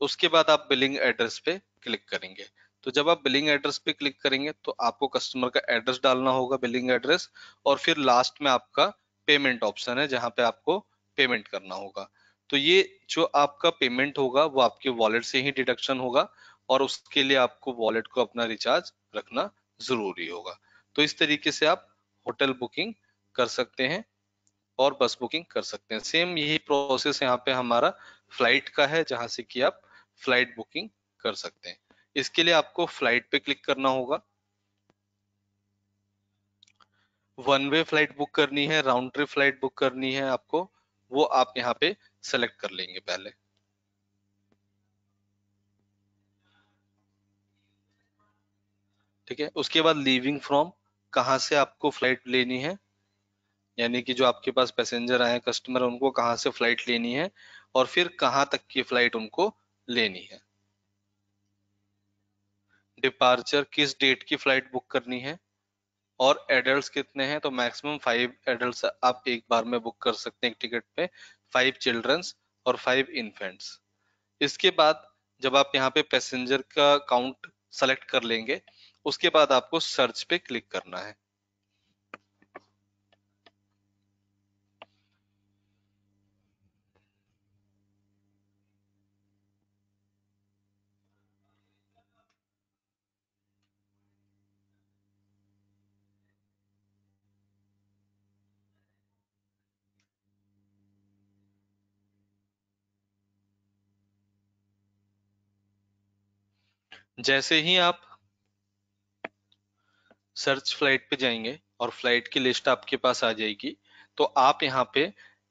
उसके बाद आप बिलिंग एड्रेस पे क्लिक करेंगे तो जब आप बिलिंग एड्रेस पे क्लिक करेंगे तो आपको कस्टमर का एड्रेस डालना होगा बिलिंग एड्रेस और फिर लास्ट में आपका पेमेंट ऑप्शन है जहां पे आपको पेमेंट करना होगा तो ये जो आपका पेमेंट होगा वो आपके वॉलेट से ही डिडक्शन होगा और उसके लिए आपको वॉलेट को अपना रिचार्ज रखना जरूरी होगा तो इस तरीके से आप होटल बुकिंग कर सकते हैं और बस बुकिंग कर सकते हैं सेम यही प्रोसेस यहाँ पे हमारा फ्लाइट का है जहां से कि आप फ्लाइट बुकिंग कर सकते हैं इसके लिए आपको फ्लाइट पे क्लिक करना होगा वन वे फ्लाइट बुक करनी है राउंड ट्रिप फ्लाइट बुक करनी है आपको वो आप यहाँ पे सेलेक्ट कर लेंगे पहले ठीक है उसके बाद लीविंग फ्रॉम कहां से आपको फ्लाइट लेनी है यानी कि जो आपके पास पैसेंजर आए कस्टमर उनको कहां से फ्लाइट लेनी है और फिर कहाँ तक की फ्लाइट उनको लेनी है डिपार्चर किस डेट की फ्लाइट बुक करनी है और एडल्ट कितने हैं तो मैक्सिमम फाइव एडल्ट आप एक बार में बुक कर सकते हैं टिकट पे फाइव चिल्ड्रंस और फाइव इन्फेंट्स इसके बाद जब आप यहाँ पे पैसेंजर का काउंट सेलेक्ट कर लेंगे उसके बाद आपको सर्च पे क्लिक करना है जैसे ही आप सर्च फ्लाइट पे जाएंगे और फ्लाइट की लिस्ट आपके पास आ जाएगी तो आप यहाँ पे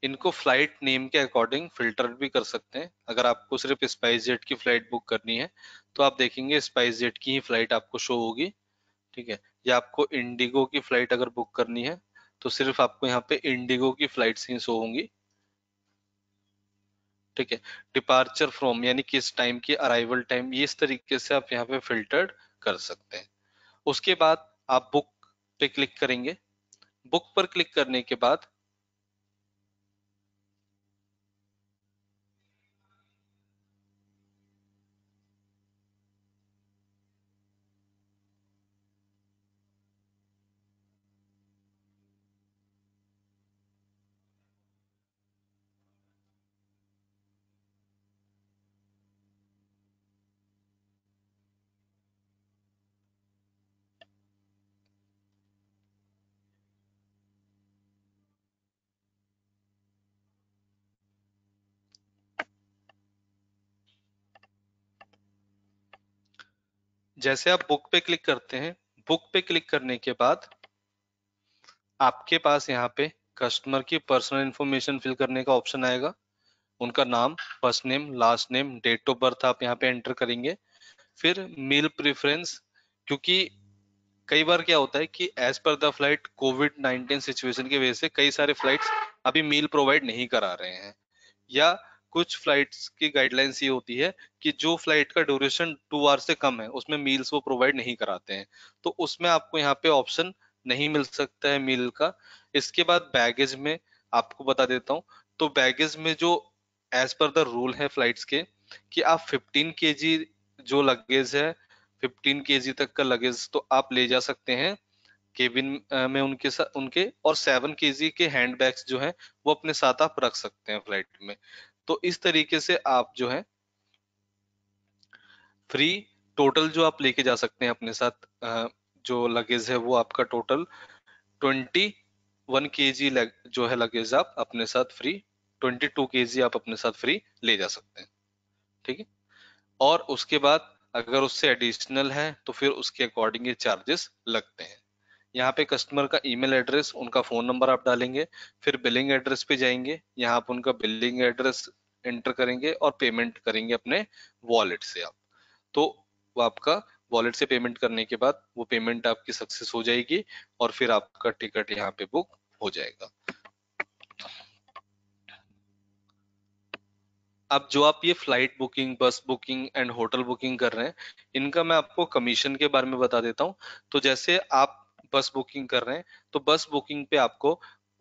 इनको फ्लाइट नेम के अकॉर्डिंग फिल्टर भी कर सकते हैं अगर आपको सिर्फ स्पाइस जेट की फ्लाइट बुक करनी है तो आप देखेंगे स्पाइस जेट की ही फ्लाइट आपको शो होगी ठीक है या आपको इंडिगो की फ्लाइट अगर बुक करनी है तो सिर्फ आपको यहाँ पे इंडिगो की फ्लाइट ही शो होंगी ठीक है डिपार्चर फ्रॉम यानी किस टाइम की अराइवल टाइम ये इस तरीके से आप यहाँ पे फिल्टर्ड कर सकते हैं उसके बाद आप बुक पे क्लिक करेंगे बुक पर क्लिक करने के बाद जैसे आप बुक पे क्लिक करते हैं बुक पे क्लिक करने के बाद आपके पास यहाँ पे कस्टमर की पर्सनल इन्फॉर्मेशन फिल करने का ऑप्शन आएगा उनका नाम first name last name date of birth आप यहाँ पे एंटर करेंगे फिर मील प्रेफरेंस क्योंकि कई बार क्या होता है कि as per the flight Covid 19 situation की वजह से कई सारे फ्लाइट्स अभी मील प्रोवाइड नहीं करा रहे हैं या कुछ फ्लाइट्स की गाइडलाइंस ये होती है कि जो फ्लाइट का ड्यूरेशन टू आवर से कम है उसमें मील्स वो प्रोवाइड नहीं कराते हैं तो उसमें आपको यहाँ पे ऑप्शन नहीं मिल सकता है मील का इसके बाद बैगेज में आपको बता देता हूँ तो बैगेज में जो एज पर द रूल है फ्लाइट्स के कि आप 15 के जो लगेज है 15 के तक का लगेज तो आप ले जा सकते हैं केबिन में उनके साथ उनके और 7 के के हैंड बैग्स जो हैं वो अपने साथ आप रख सकते हैं फ्लाइट में तो इस तरीके से आप जो है फ्री टोटल जो आप लेके जा सकते हैं अपने साथ जो लगेज है वो आपका टोटल ट्वेंटी वन के जी जो है लगेज आप अपने साथ फ्री ट्वेंटी टू के जी आप अपने साथ फ्री ले जा सकते हैं ठीक है और उसके बाद अगर उससे एडिशनल है तो फिर उसके अकॉर्डिंग ये चार्जेस लगते हैं यहाँ पे कस्टमर का ईमेल एड्रेस उनका फोन नंबर आप डालेंगे फिर बिलिंग एड्रेस पे जाएंगे यहाँ आप उनका बिलिंग एड्रेस एंटर करेंगे और पेमेंट करेंगे अपने वॉलेट से आप तो वो आपका वॉलेट से पेमेंट करने के बाद वो पेमेंट आपकी सक्सेस हो जाएगी और फिर आपका टिकट यहाँ पे बुक हो जाएगा अब जो आप ये flight booking bus booking and hotel booking कर रहे हैं इनका मैं आपको कमीशन के बारे में बता देता हूं तो जैसे आप बस बुकिंग कर रहे हैं तो बस बुकिंग पे आपको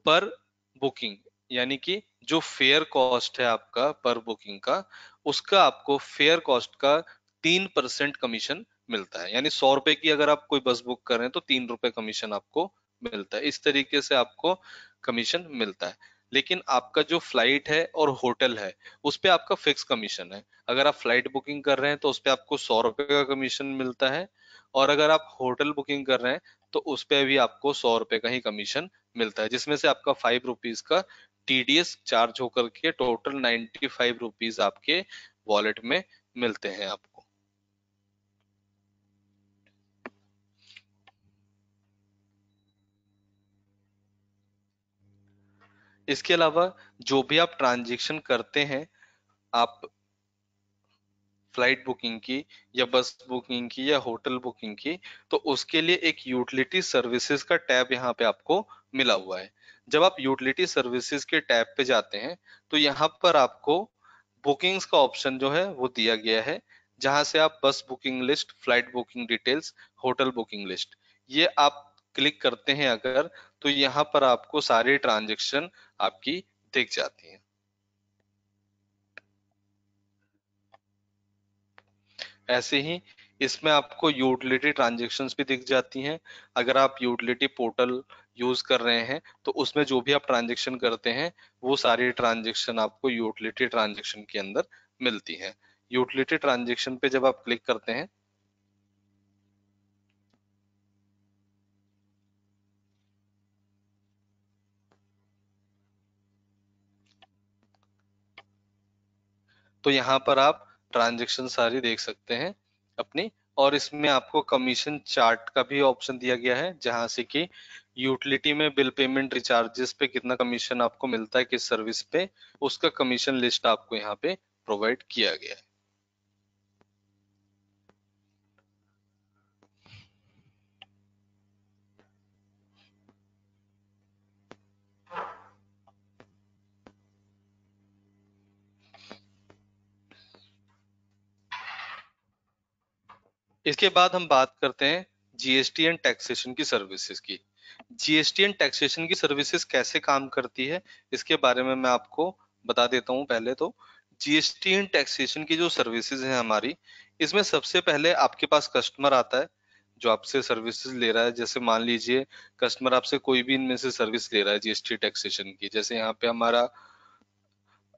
पर बुकिंग यानी कि जो फेयर कॉस्ट है आपका पर बुकिंग का उसका आपको फेयर कॉस्ट का तीन परसेंट कमीशन मिलता है यानी सौ रुपए की अगर आप कोई बस बुक कर रहे हैं तो तीन रुपए कमीशन आपको मिलता है इस तरीके से आपको कमीशन मिलता है लेकिन आपका जो फ्लाइट है और होटल है उस पर आपका फिक्स कमीशन है अगर आप फ्लाइट बुकिंग कर रहे हैं तो उस पर आपको सौ रुपए का कमीशन मिलता है और अगर आप होटल बुकिंग कर रहे हैं तो उस पर भी आपको सौ रुपए का ही कमीशन मिलता है जिसमें से आपका फाइव रुपीज का टीडीएस चार्ज होकर के टोटल नाइन्टी फाइव रुपीज आपके वॉलेट में मिलते हैं आपको इसके अलावा जो भी आप ट्रांजेक्शन करते हैं आप फ्लाइट बुकिंग की या बस बुकिंग की या होटल बुकिंग की तो उसके लिए एक यूटिलिटी सर्विसेज का टैब यहाँ पे आपको मिला हुआ है जब आप यूटिलिटी सर्विसेज के टैब पे जाते हैं तो यहाँ पर आपको बुकिंग्स का ऑप्शन जो है वो दिया गया है जहां से आप bus booking list flight booking details hotel booking list ये आप क्लिक करते हैं अगर तो यहाँ पर आपको सारी ट्रांजेक्शन आपकी दिख जाती है ऐसे ही इसमें आपको यूटिलिटी ट्रांजेक्शन भी दिख जाती हैं अगर आप यूटिलिटी पोर्टल यूज कर रहे हैं तो उसमें जो भी आप ट्रांजेक्शन करते हैं वो सारी ट्रांजेक्शन आपको यूटिलिटी ट्रांजेक्शन के अंदर मिलती है यूटिलिटी ट्रांजेक्शन पे जब आप क्लिक करते हैं तो यहां पर आप ट्रांजेक्शन सारी देख सकते हैं अपनी और इसमें आपको कमीशन चार्ट का भी ऑप्शन दिया गया है जहां से कि यूटिलिटी में बिल पेमेंट रिचार्जेस पे कितना कमीशन आपको मिलता है किस सर्विस पे उसका कमीशन लिस्ट आपको यहाँ पे प्रोवाइड किया गया है इसके बाद हम बात करते हैं जीएसटी एंड टैक्सेशन की सर्विसेज की जीएसटी एंड टैक्सेशन की सर्विसेज कैसे काम करती है इसके बारे में मैं आपको बता देता हूँ पहले तो जीएसटी एंड टैक्सेशन की जो सर्विसेज है हमारी इसमें सबसे पहले आपके पास कस्टमर आता है जो आपसे सर्विसेज ले रहा है जैसे मान लीजिए कस्टमर आपसे कोई भी इनमें से सर्विस ले रहा है जीएसटी टैक्सेशन की जैसे यहाँ पे हमारा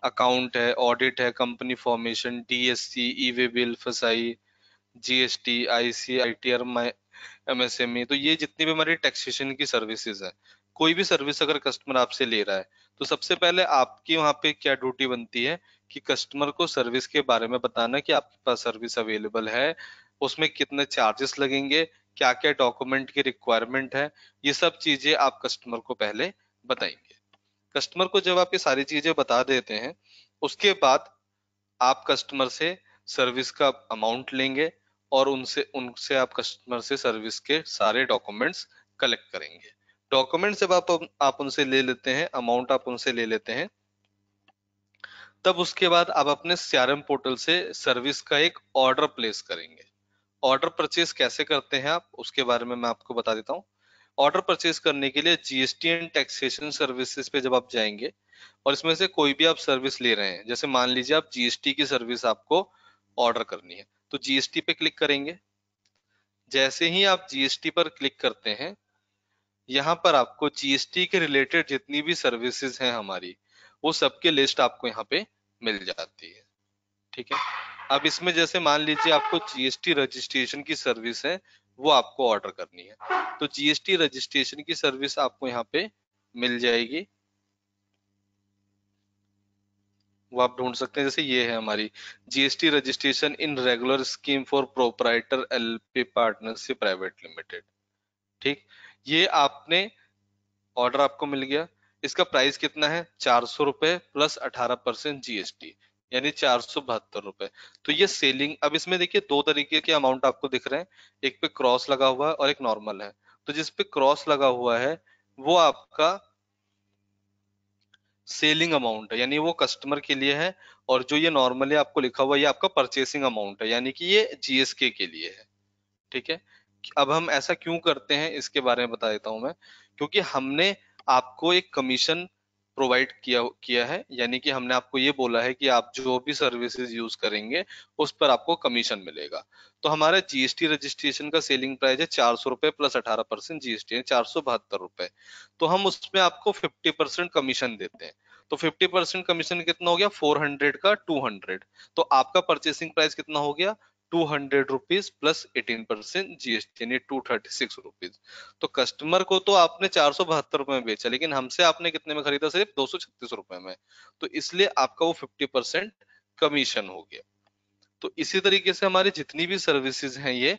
अकाउंट है ऑडिट है company formation DSC e way bill FSSAI GST IC I T MSME तो ये जितनी भी हमारी टैक्सेशन की सर्विसेज है कोई भी सर्विस अगर कस्टमर आपसे ले रहा है तो सबसे पहले आपकी वहाँ पे क्या ड्यूटी बनती है कि कस्टमर को सर्विस के बारे में बताना कि आपके पास सर्विस अवेलेबल है उसमें कितने चार्जेस लगेंगे क्या क्या डॉक्यूमेंट की रिक्वायरमेंट है ये सब चीजें आप कस्टमर को पहले बताएंगे कस्टमर को जब आप ये सारी चीजें बता देते हैं उसके बाद आप कस्टमर से सर्विस का अमाउंट लेंगे और उनसे उनसे आप कस्टमर से सर्विस के सारे डॉक्यूमेंट्स कलेक्ट करेंगे डॉक्यूमेंट्स जब आप आप उनसे ले लेते हैं अमाउंट आप उनसे ले लेते हैं तब उसके बाद आप अपने सीआरएम पोर्टल से सर्विस का एक ऑर्डर प्लेस करेंगे ऑर्डर परचेज कैसे करते हैं आप उसके बारे में मैं आपको बता देता हूँ ऑर्डर परचेज करने के लिए जीएसटी एंड टैक्सेशन सर्विसेज पे जब आप जाएंगे और इसमें से कोई भी आप सर्विस ले रहे हैं जैसे मान लीजिए आप जीएसटी की सर्विस आपको ऑर्डर करनी है तो जीएसटी पे क्लिक करेंगे जैसे ही आप जीएसटी पर क्लिक करते हैं यहाँ पर आपको जीएसटी के रिलेटेड जितनी भी सर्विसेज हैं हमारी वो सबके लिस्ट आपको यहाँ पे मिल जाती है ठीक है अब इसमें जैसे मान लीजिए आपको जीएसटी रजिस्ट्रेशन की सर्विस है वो आपको ऑर्डर करनी है तो जीएसटी रजिस्ट्रेशन की सर्विस आपको यहाँ पे मिल जाएगी वो आप ढूंढ सकते हैं जैसे ये है हमारी GST registration in regular scheme for proprietor LP partnership private limited ठीक ये आपने ऑर्डर आपको मिल गया इसका प्राइस कितना है चार सौ रुपए प्लस अठारह परसेंट जीएसटी यानी चार सौ बहत्तर रुपए तो ये सेलिंग अब इसमें देखिए दो तरीके के अमाउंट आपको दिख रहे हैं एक पे क्रॉस लगा हुआ है और एक नॉर्मल है तो जिसपे क्रॉस लगा हुआ है वो आपका सेलिंग अमाउंट है यानी वो कस्टमर के लिए है और जो ये नॉर्मली आपको लिखा हुआ है ये आपका परचेसिंग अमाउंट है यानी कि ये जीएसके के लिए है ठीक है अब हम ऐसा क्यों करते हैं इसके बारे में बता देता हूं मैं क्योंकि हमने आपको एक कमीशन प्रोवाइड किया किया है यानी कि हमने आपको ये बोला है कि आप जो भी सर्विसेज यूज करेंगे उस पर आपको कमीशन मिलेगा तो हमारा जीएसटी रजिस्ट्रेशन का सेलिंग प्राइस है चार सौ रुपए प्लस अठारह परसेंट जीएसटी है चार सौ बहत्तर रुपए तो हम उसमें आपको फिफ्टी परसेंट कमीशन देते हैं तो फिफ्टी परसेंट कमीशन कितना हो गया हंड्रेड का हंड्रेड तो आपका परचेसिंग प्राइस कितना हो गया two hundred rupees plus eighteen percent GST यानी टू थर्टी सिक्स रुपीज तो कस्टमर को तो आपने चार सौ बहत्तर रुपए में बेचा लेकिन हमसे आपने कितने में खरीदा सिर्फ दो सौ छत्तीस रुपए में तो इसलिए आपका वो फिफ्टी परसेंट कमीशन हो गया तो इसी तरीके से हमारी जितनी भी सर्विसेज हैं ये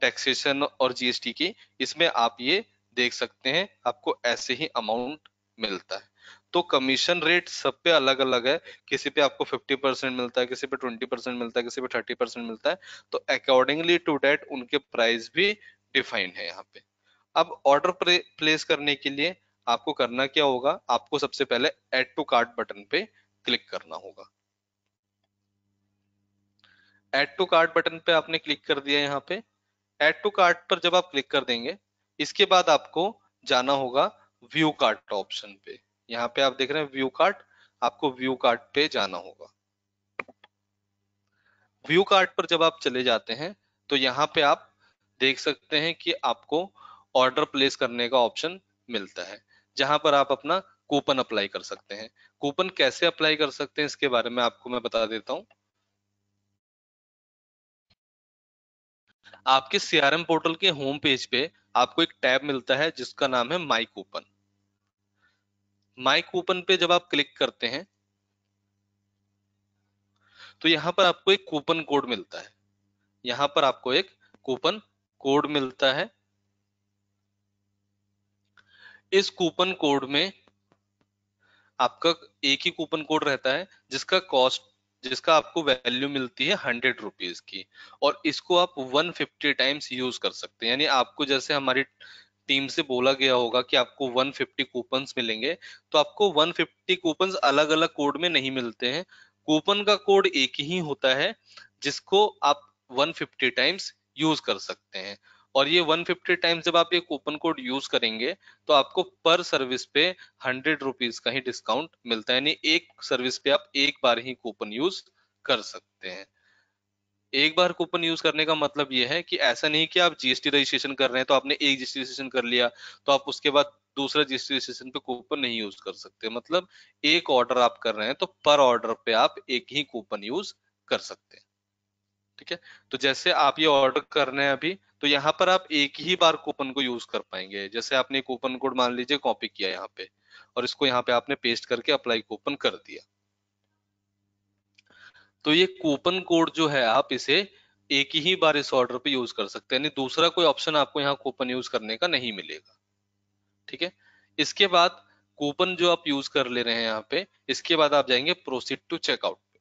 टैक्सेशन और जीएसटी की इसमें आप ये देख सकते हैं आपको ऐसे ही अमाउंट मिलता है तो कमीशन रेट सब पे अलग अलग है किसी पे आपको 50 परसेंट मिलता है किसी पे 20 परसेंट मिलता है किसी पे 30 परसेंट मिलता है तो अकॉर्डिंगली टू डेट उनके प्राइस भी डिफाइंड है यहाँ पे अब ऑर्डर प्लेस करने के लिए आपको करना क्या होगा आपको सबसे पहले एड टू कार्ट बटन पे क्लिक करना होगा एड टू कार्ट बटन पे आपने क्लिक कर दिया यहाँ पे एड टू कार्ट पर जब आप क्लिक कर देंगे इसके बाद आपको जाना होगा व्यू कार्ट ऑप्शन पे यहाँ पे आप देख रहे हैं व्यू कार्ड आपको व्यू कार्ड पे जाना होगा व्यू कार्ड पर जब आप चले जाते हैं तो यहाँ पे आप देख सकते हैं कि आपको ऑर्डर प्लेस करने का ऑप्शन मिलता है जहां पर आप अपना कूपन अप्लाई कर सकते हैं कूपन कैसे अप्लाई कर सकते हैं इसके बारे में आपको मैं बता देता हूं आपके सीआरएम पोर्टल के होम पेज पे आपको एक टैब मिलता है जिसका नाम है माई कूपन माई कूपन पे जब आप क्लिक करते हैं तो यहाँ पर आपको एक कूपन कोड मिलता है यहाँ पर आपको एक कूपन कोड मिलता है इस कूपन कोड में आपका एक ही कूपन कोड रहता है जिसका कॉस्ट जिसका आपको वैल्यू मिलती है हंड्रेड रुपीज की और इसको आप वन फिफ्टी टाइम्स यूज कर सकते हैं यानी आपको जैसे हमारी टीम से बोला गया होगा कि आपको 150 फिफ्टी मिलेंगे तो आपको 150 फिफ्टी अलग अलग कोड में नहीं मिलते हैं कूपन का कोड एक ही होता है जिसको आप 150 टाइम्स यूज कर सकते हैं और ये 150 टाइम्स जब आप ये कूपन कोड यूज करेंगे तो आपको पर सर्विस पे हंड्रेड रुपीज का ही डिस्काउंट मिलता है यानी एक सर्विस पे आप एक बार ही कूपन यूज कर सकते हैं एक बार कूपन यूज करने का मतलब यह है कि ऐसा नहीं कि आप जीएसटी रजिस्ट्रेशन कर रहे हैं तो आपने एक जीएसटी रजिस्ट्रेशन कर लिया तो आप उसके बाद दूसरा जीएसटी रजिस्ट्रेशन पे कूपन नहीं यूज कर सकते मतलब एक ऑर्डर आप कर रहे हैं तो पर ऑर्डर पे आप एक ही कूपन यूज कर सकते हैं ठीक है तो जैसे आप ये ऑर्डर कर रहे हैं अभी तो यहाँ पर आप एक ही बार कूपन को यूज कर पाएंगे जैसे आपने कूपन कोड मान लीजिए कॉपी किया यहाँ पे और इसको यहाँ पे आपने पेस्ट करके अप्लाई कूपन कर दिया तो ये कूपन कोड जो है आप इसे एक ही बार इस ऑर्डर पे यूज कर सकते हैं दूसरा कोई ऑप्शन आपको यहाँ कूपन यूज करने का नहीं मिलेगा ठीक है इसके बाद कूपन जो आप यूज कर ले रहे हैं यहाँ पे इसके बाद आप जाएंगे प्रोसीड टू चेकआउट पे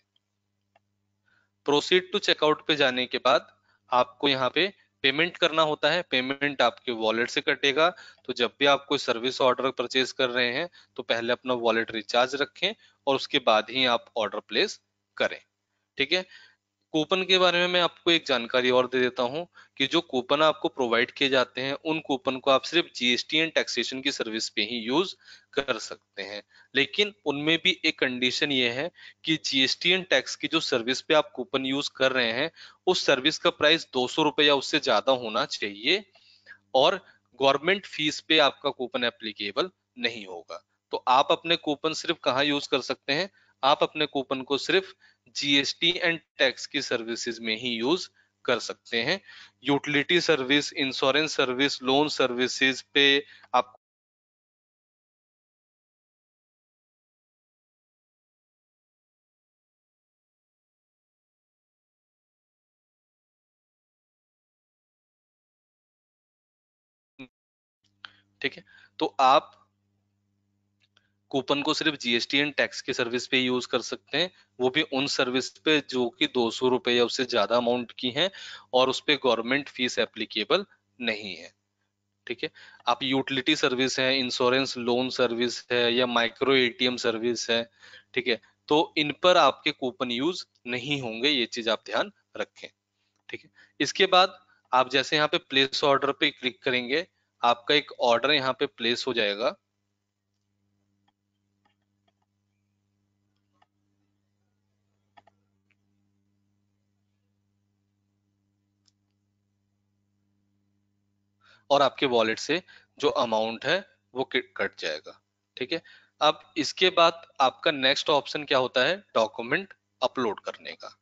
प्रोसीड टू चेकआउट पे जाने के बाद आपको यहाँ पे पेमेंट करना होता है पेमेंट आपके वॉलेट से कटेगा तो जब भी आप कोई सर्विस ऑर्डर परचेज कर रहे हैं तो पहले अपना वॉलेट रिचार्ज रखें और उसके बाद ही आप ऑर्डर प्लेस करें ठीक है कूपन के बारे में मैं आपको एक जानकारी और दे देता हूं कि जो कूपन आपको प्रोवाइड किए जाते हैं उन कूपन को आप सिर्फ जीएसटी एंड टैक्सेशन की सर्विस पे ही यूज कर सकते हैं लेकिन उनमें भी एक कंडीशन ये है कि जीएसटी एंड टैक्स की जो सर्विस पे आप कूपन यूज कर रहे हैं उस सर्विस का प्राइस दो सौ या उससे ज्यादा होना चाहिए और गवर्नमेंट फीस पे आपका कूपन एप्लीकेबल नहीं होगा तो आप अपने कूपन सिर्फ कहाँ यूज कर सकते हैं आप अपने कूपन को सिर्फ जीएसटी एंड टैक्स की सर्विसेज में ही यूज कर सकते हैं utility service insurance service loan services पे आप ठीक है तो आप कूपन को सिर्फ जीएसटी एंड टैक्स की सर्विस पे यूज कर सकते हैं वो भी उन सर्विस पे जो कि दो सौ रुपए या उससे ज्यादा अमाउंट की है और उस पर गवर्नमेंट फीस एप्लीकेबल नहीं है ठीक है आप यूटिलिटी सर्विस है इंश्योरेंस लोन सर्विस है या माइक्रो एटीएम सर्विस है ठीक है तो इन पर आपके कूपन यूज नहीं होंगे ये चीज आप ध्यान रखें ठीक है इसके बाद आप जैसे यहाँ पे प्लेस ऑर्डर पे क्लिक करेंगे आपका एक ऑर्डर यहाँ पे प्लेस हो जाएगा और आपके वॉलेट से जो अमाउंट है वो कट जाएगा ठीक है अब इसके बाद आपका नेक्स्ट ऑप्शन क्या होता है डॉक्यूमेंट अपलोड करने का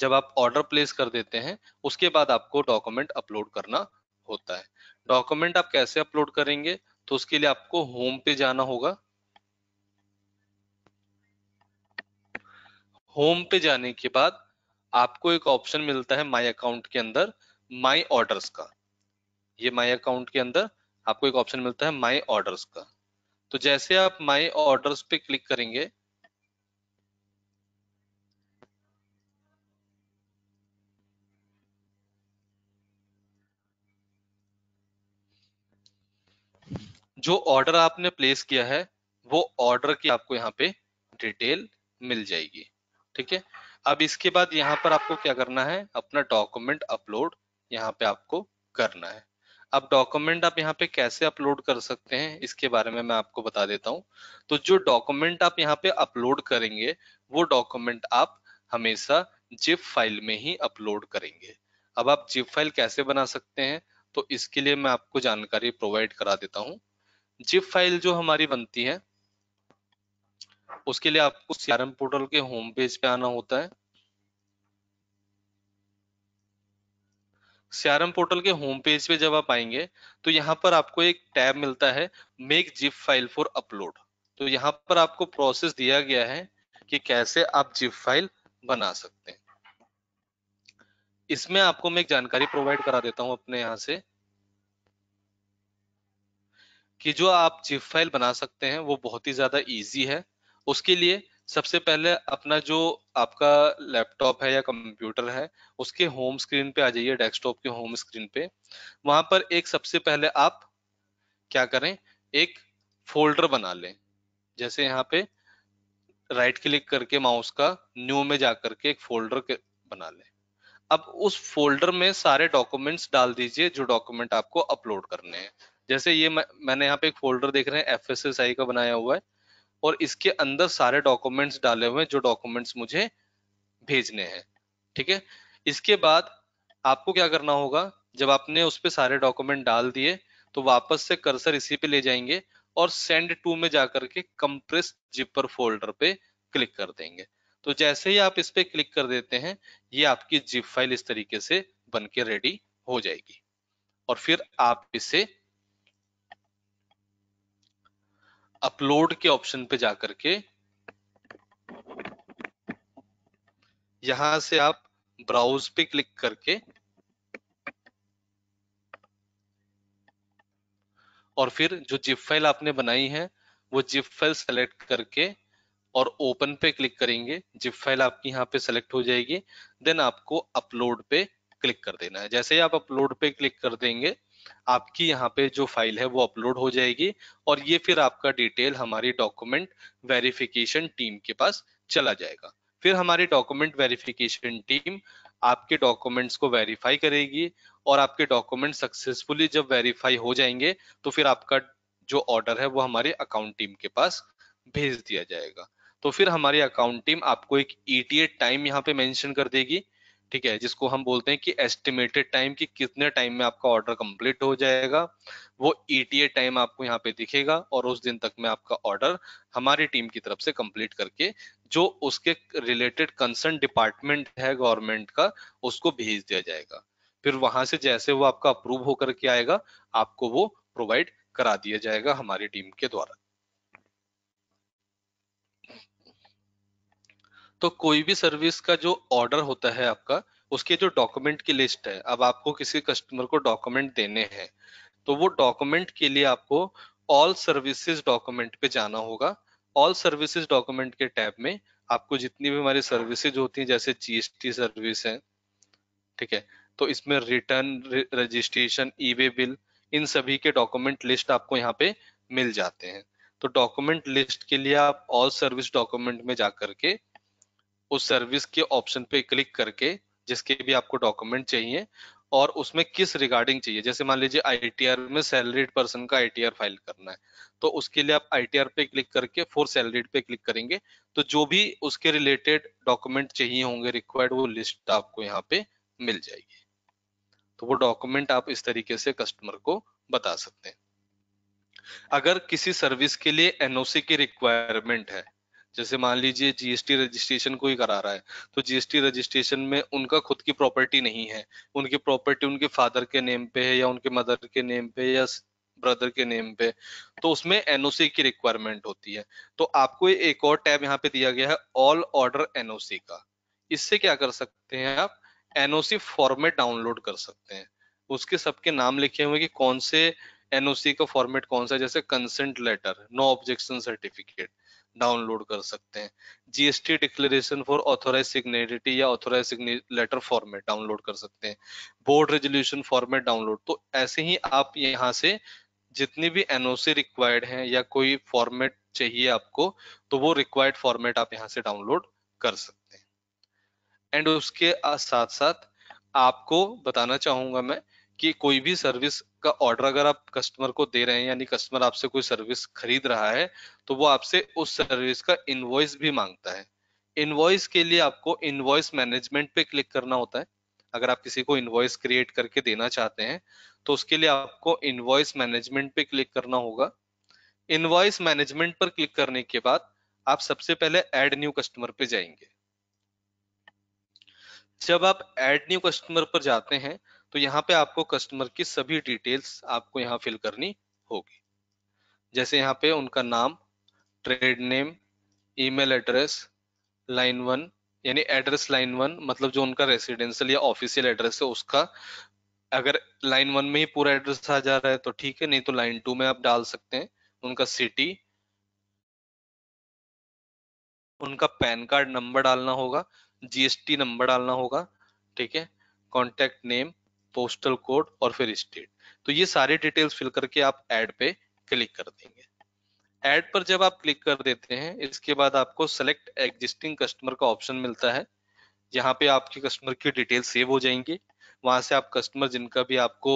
जब आप ऑर्डर प्लेस कर देते हैं उसके बाद आपको डॉक्यूमेंट अपलोड करना होता है डॉक्यूमेंट आप कैसे अपलोड करेंगे तो उसके लिए आपको होम पे जाना होगा होम पे जाने के बाद आपको एक ऑप्शन मिलता है माय अकाउंट के अंदर माय ऑर्डर्स का ये माई अकाउंट के अंदर आपको एक ऑप्शन मिलता है माई ऑर्डर्स का तो जैसे आप माई ऑर्डर्स पे क्लिक करेंगे जो ऑर्डर आपने प्लेस किया है वो ऑर्डर की आपको यहाँ पे डिटेल मिल जाएगी ठीक है अब इसके बाद यहाँ पर आपको क्या करना है अपना डॉक्यूमेंट अपलोड यहाँ पे आपको करना है अब डॉक्यूमेंट आप यहाँ पे कैसे अपलोड कर सकते हैं इसके बारे में मैं आपको बता देता हूँ तो जो डॉक्यूमेंट आप यहाँ पे अपलोड करेंगे वो डॉक्यूमेंट आप हमेशा जिप फाइल में ही अपलोड करेंगे अब आप जिप फाइल कैसे बना सकते हैं तो इसके लिए मैं आपको जानकारी प्रोवाइड करा देता हूँ जिप फाइल जो हमारी बनती है उसके लिए आपको सीआरएम पोर्टल के होम पेज पे आना होता है सियारम पोर्टल के होम पेज पे जब आप आएंगे तो यहाँ पर आपको एक टैब मिलता है make zip file for upload तो यहाँ पर आपको प्रोसेस दिया गया है कि कैसे आप जिप फाइल बना सकते हैं इसमें आपको मैं एक जानकारी प्रोवाइड करा देता हूं अपने यहां से कि जो आप जिप फाइल बना सकते हैं वो बहुत ही ज्यादा इजी है उसके लिए सबसे पहले अपना जो आपका लैपटॉप है या कंप्यूटर है उसके होम स्क्रीन पे आ जाइए डेस्कटॉप के होम स्क्रीन पे वहां पर एक सबसे पहले आप क्या करें एक फोल्डर बना लें जैसे यहाँ पे राइट क्लिक करके माउस का न्यू में जा करके एक फोल्डर बना लें अब उस फोल्डर में सारे डॉक्यूमेंट्स डाल दीजिए जो डॉक्यूमेंट आपको अपलोड करने हैं जैसे ये मैं, मैंने यहाँ पे एक फोल्डर देख रहे हैं एफ का बनाया हुआ है और इसके अंदर सारे डॉक्यूमेंट्स डाले हुए जो डॉक्यूमेंट्स मुझे भेजने हैं ठीक है इसके बाद आपको क्या करना होगा जब आपने उस पर सारे डॉक्यूमेंट डाल दिए तो वापस से कर्सर इसी पे ले जाएंगे और सेंड टू में जाकर के कंप्रेस जिपर फोल्डर पे क्लिक कर देंगे तो जैसे ही आप इस पे क्लिक कर देते हैं ये आपकी जिप फाइल इस तरीके से बन के रेडी हो जाएगी और फिर आप इसे अपलोड के ऑप्शन पे जाकर के यहां से आप ब्राउज पे क्लिक करके और फिर जो जिप फाइल आपने बनाई है वो जिप फाइल सेलेक्ट करके और ओपन पे क्लिक करेंगे जिप फाइल आपकी यहाँ पे सेलेक्ट हो जाएगी देन आपको अपलोड पे क्लिक कर देना है जैसे ही आप अपलोड पे क्लिक कर देंगे आपकी यहाँ पे जो फाइल है वो अपलोड हो जाएगी और ये फिर आपका डिटेल हमारी डॉक्यूमेंट वेरिफिकेशन टीम के पास चला जाएगा फिर हमारी डॉक्यूमेंट वेरिफिकेशन टीम आपके डॉक्यूमेंट्स को वेरीफाई करेगी और आपके डॉक्यूमेंट सक्सेसफुली जब वेरीफाई हो जाएंगे तो फिर आपका जो ऑर्डर है वो हमारे अकाउंट टीम के पास भेज दिया जाएगा तो फिर हमारी अकाउंट टीम आपको एक ईटीए टाइम यहाँ पे मेंशन कर देगी ठीक है जिसको हम बोलते हैं कि एस्टिमेटेड टाइम कि कितने टाइम में आपका ऑर्डर कंप्लीट हो जाएगा वो ईटीए टाइम आपको यहाँ पे दिखेगा और उस दिन तक में आपका ऑर्डर हमारी टीम की तरफ से कंप्लीट करके जो उसके रिलेटेड कंसर्न डिपार्टमेंट है गवर्नमेंट का उसको भेज दिया जाएगा फिर वहां से जैसे वो आपका अप्रूव होकर के आएगा आपको वो प्रोवाइड करा दिया जाएगा हमारी टीम के द्वारा तो कोई भी सर्विस का जो ऑर्डर होता है आपका उसके जो डॉक्यूमेंट की लिस्ट है अब आपको किसी कस्टमर को डॉक्यूमेंट देने हैं तो वो डॉक्यूमेंट के लिए आपको ऑल सर्विसेज डॉक्यूमेंट पे जाना होगा ऑल सर्विसेज डॉक्यूमेंट के टैब में आपको जितनी भी हमारी सर्विसेज होती हैं जैसे जीएसटी सर्विस है ठीक है तो इसमें return registration e way bill इन सभी के डॉक्यूमेंट लिस्ट आपको यहाँ पे मिल जाते हैं तो डॉक्यूमेंट लिस्ट के लिए आप ऑल सर्विस डॉक्यूमेंट में जा करके उस सर्विस के ऑप्शन पे क्लिक करके जिसके भी आपको डॉक्यूमेंट चाहिए और उसमें किस रिगार्डिंग चाहिए जैसे मान लीजिए आईटीआर में सैलरीड पर्सन का आईटीआर फाइल करना है तो उसके लिए आप आईटीआर पे क्लिक करके फोर सैलरीड पे क्लिक करेंगे तो जो भी उसके रिलेटेड डॉक्यूमेंट चाहिए होंगे रिक्वायर्ड वो लिस्ट आपको यहाँ पे मिल जाएगी तो वो डॉक्यूमेंट आप इस तरीके से कस्टमर को बता सकते हैं अगर किसी सर्विस के लिए एनओसी की रिक्वायरमेंट है जैसे मान लीजिए जीएसटी रजिस्ट्रेशन कोई करा रहा है तो जीएसटी रजिस्ट्रेशन में उनका खुद की प्रॉपर्टी नहीं है उनकी प्रॉपर्टी उनके फादर के नेम पे है या उनके मदर के नेम पे या ब्रदर के नेम पे तो उसमें एनओसी की रिक्वायरमेंट होती है तो आपको एक और टैब यहाँ पे दिया गया है ऑल ऑर्डर एनओसी का इससे क्या कर सकते हैं आप एनओसी फॉर्मेट डाउनलोड कर सकते हैं उसके सबके नाम लिखे हुए कि कौन से एनओसी का फॉर्मेट कौन सा जैसे consent letter no objection certificate download कर सकते हैं GST declaration for authorise signatory या ऑथोराइज लेटर फॉर्मेट डाउनलोड कर सकते हैं बोर्ड रेजोल्यूशन फॉर्मेट डाउनलोड तो ऐसे ही आप यहाँ से जितनी भी एनओसी रिक्वायर्ड है या कोई फॉर्मेट चाहिए आपको तो वो रिक्वायर्ड फॉर्मेट आप यहाँ से डाउनलोड कर सकते हैं एंड उसके साथ साथ आपको बताना चाहूंगा मैं कि कोई भी सर्विस का ऑर्डर अगर आप कस्टमर को दे रहे हैं यानी कस्टमर आपसे कोई सर्विस खरीद रहा है तो वो आपसे उस सर्विस का इनवॉइस भी मांगता है इनवॉइस के लिए आपको इनवॉइस मैनेजमेंट पे क्लिक करना होता है अगर आप किसी को इनवॉइस क्रिएट करके देना चाहते हैं तो उसके लिए आपको इनवॉइस मैनेजमेंट पे क्लिक करना होगा इनवॉइस मैनेजमेंट पर क्लिक करने के बाद आप सबसे पहले एड न्यू कस्टमर पे जाएंगे जब आप एड न्यू कस्टमर पर जाते हैं तो यहाँ पे आपको कस्टमर की सभी डिटेल्स आपको यहाँ फिल करनी होगी जैसे यहाँ पे उनका नाम trade name email address line one यानी एड्रेस लाइन वन मतलब जो उनका रेसिडेंशियल या ऑफिशियल एड्रेस है उसका अगर लाइन वन में ही पूरा एड्रेस आ जा रहा है तो ठीक है नहीं तो लाइन टू में आप डाल सकते हैं उनका सिटी उनका पैन कार्ड नंबर डालना होगा जीएसटी नंबर डालना होगा ठीक है कॉन्टेक्ट नेम पोस्टल कोड और फिर स्टेट तो ये सारी डिटेल्स फिल करके आप एड पे क्लिक कर देंगे एड पर जब आप क्लिक कर देते हैं इसके बाद आपको सेलेक्ट एग्जिस्टिंग कस्टमर का ऑप्शन मिलता है यहाँ पे आपके कस्टमर की डिटेल सेव हो जाएंगे वहां से आप कस्टमर जिनका भी आपको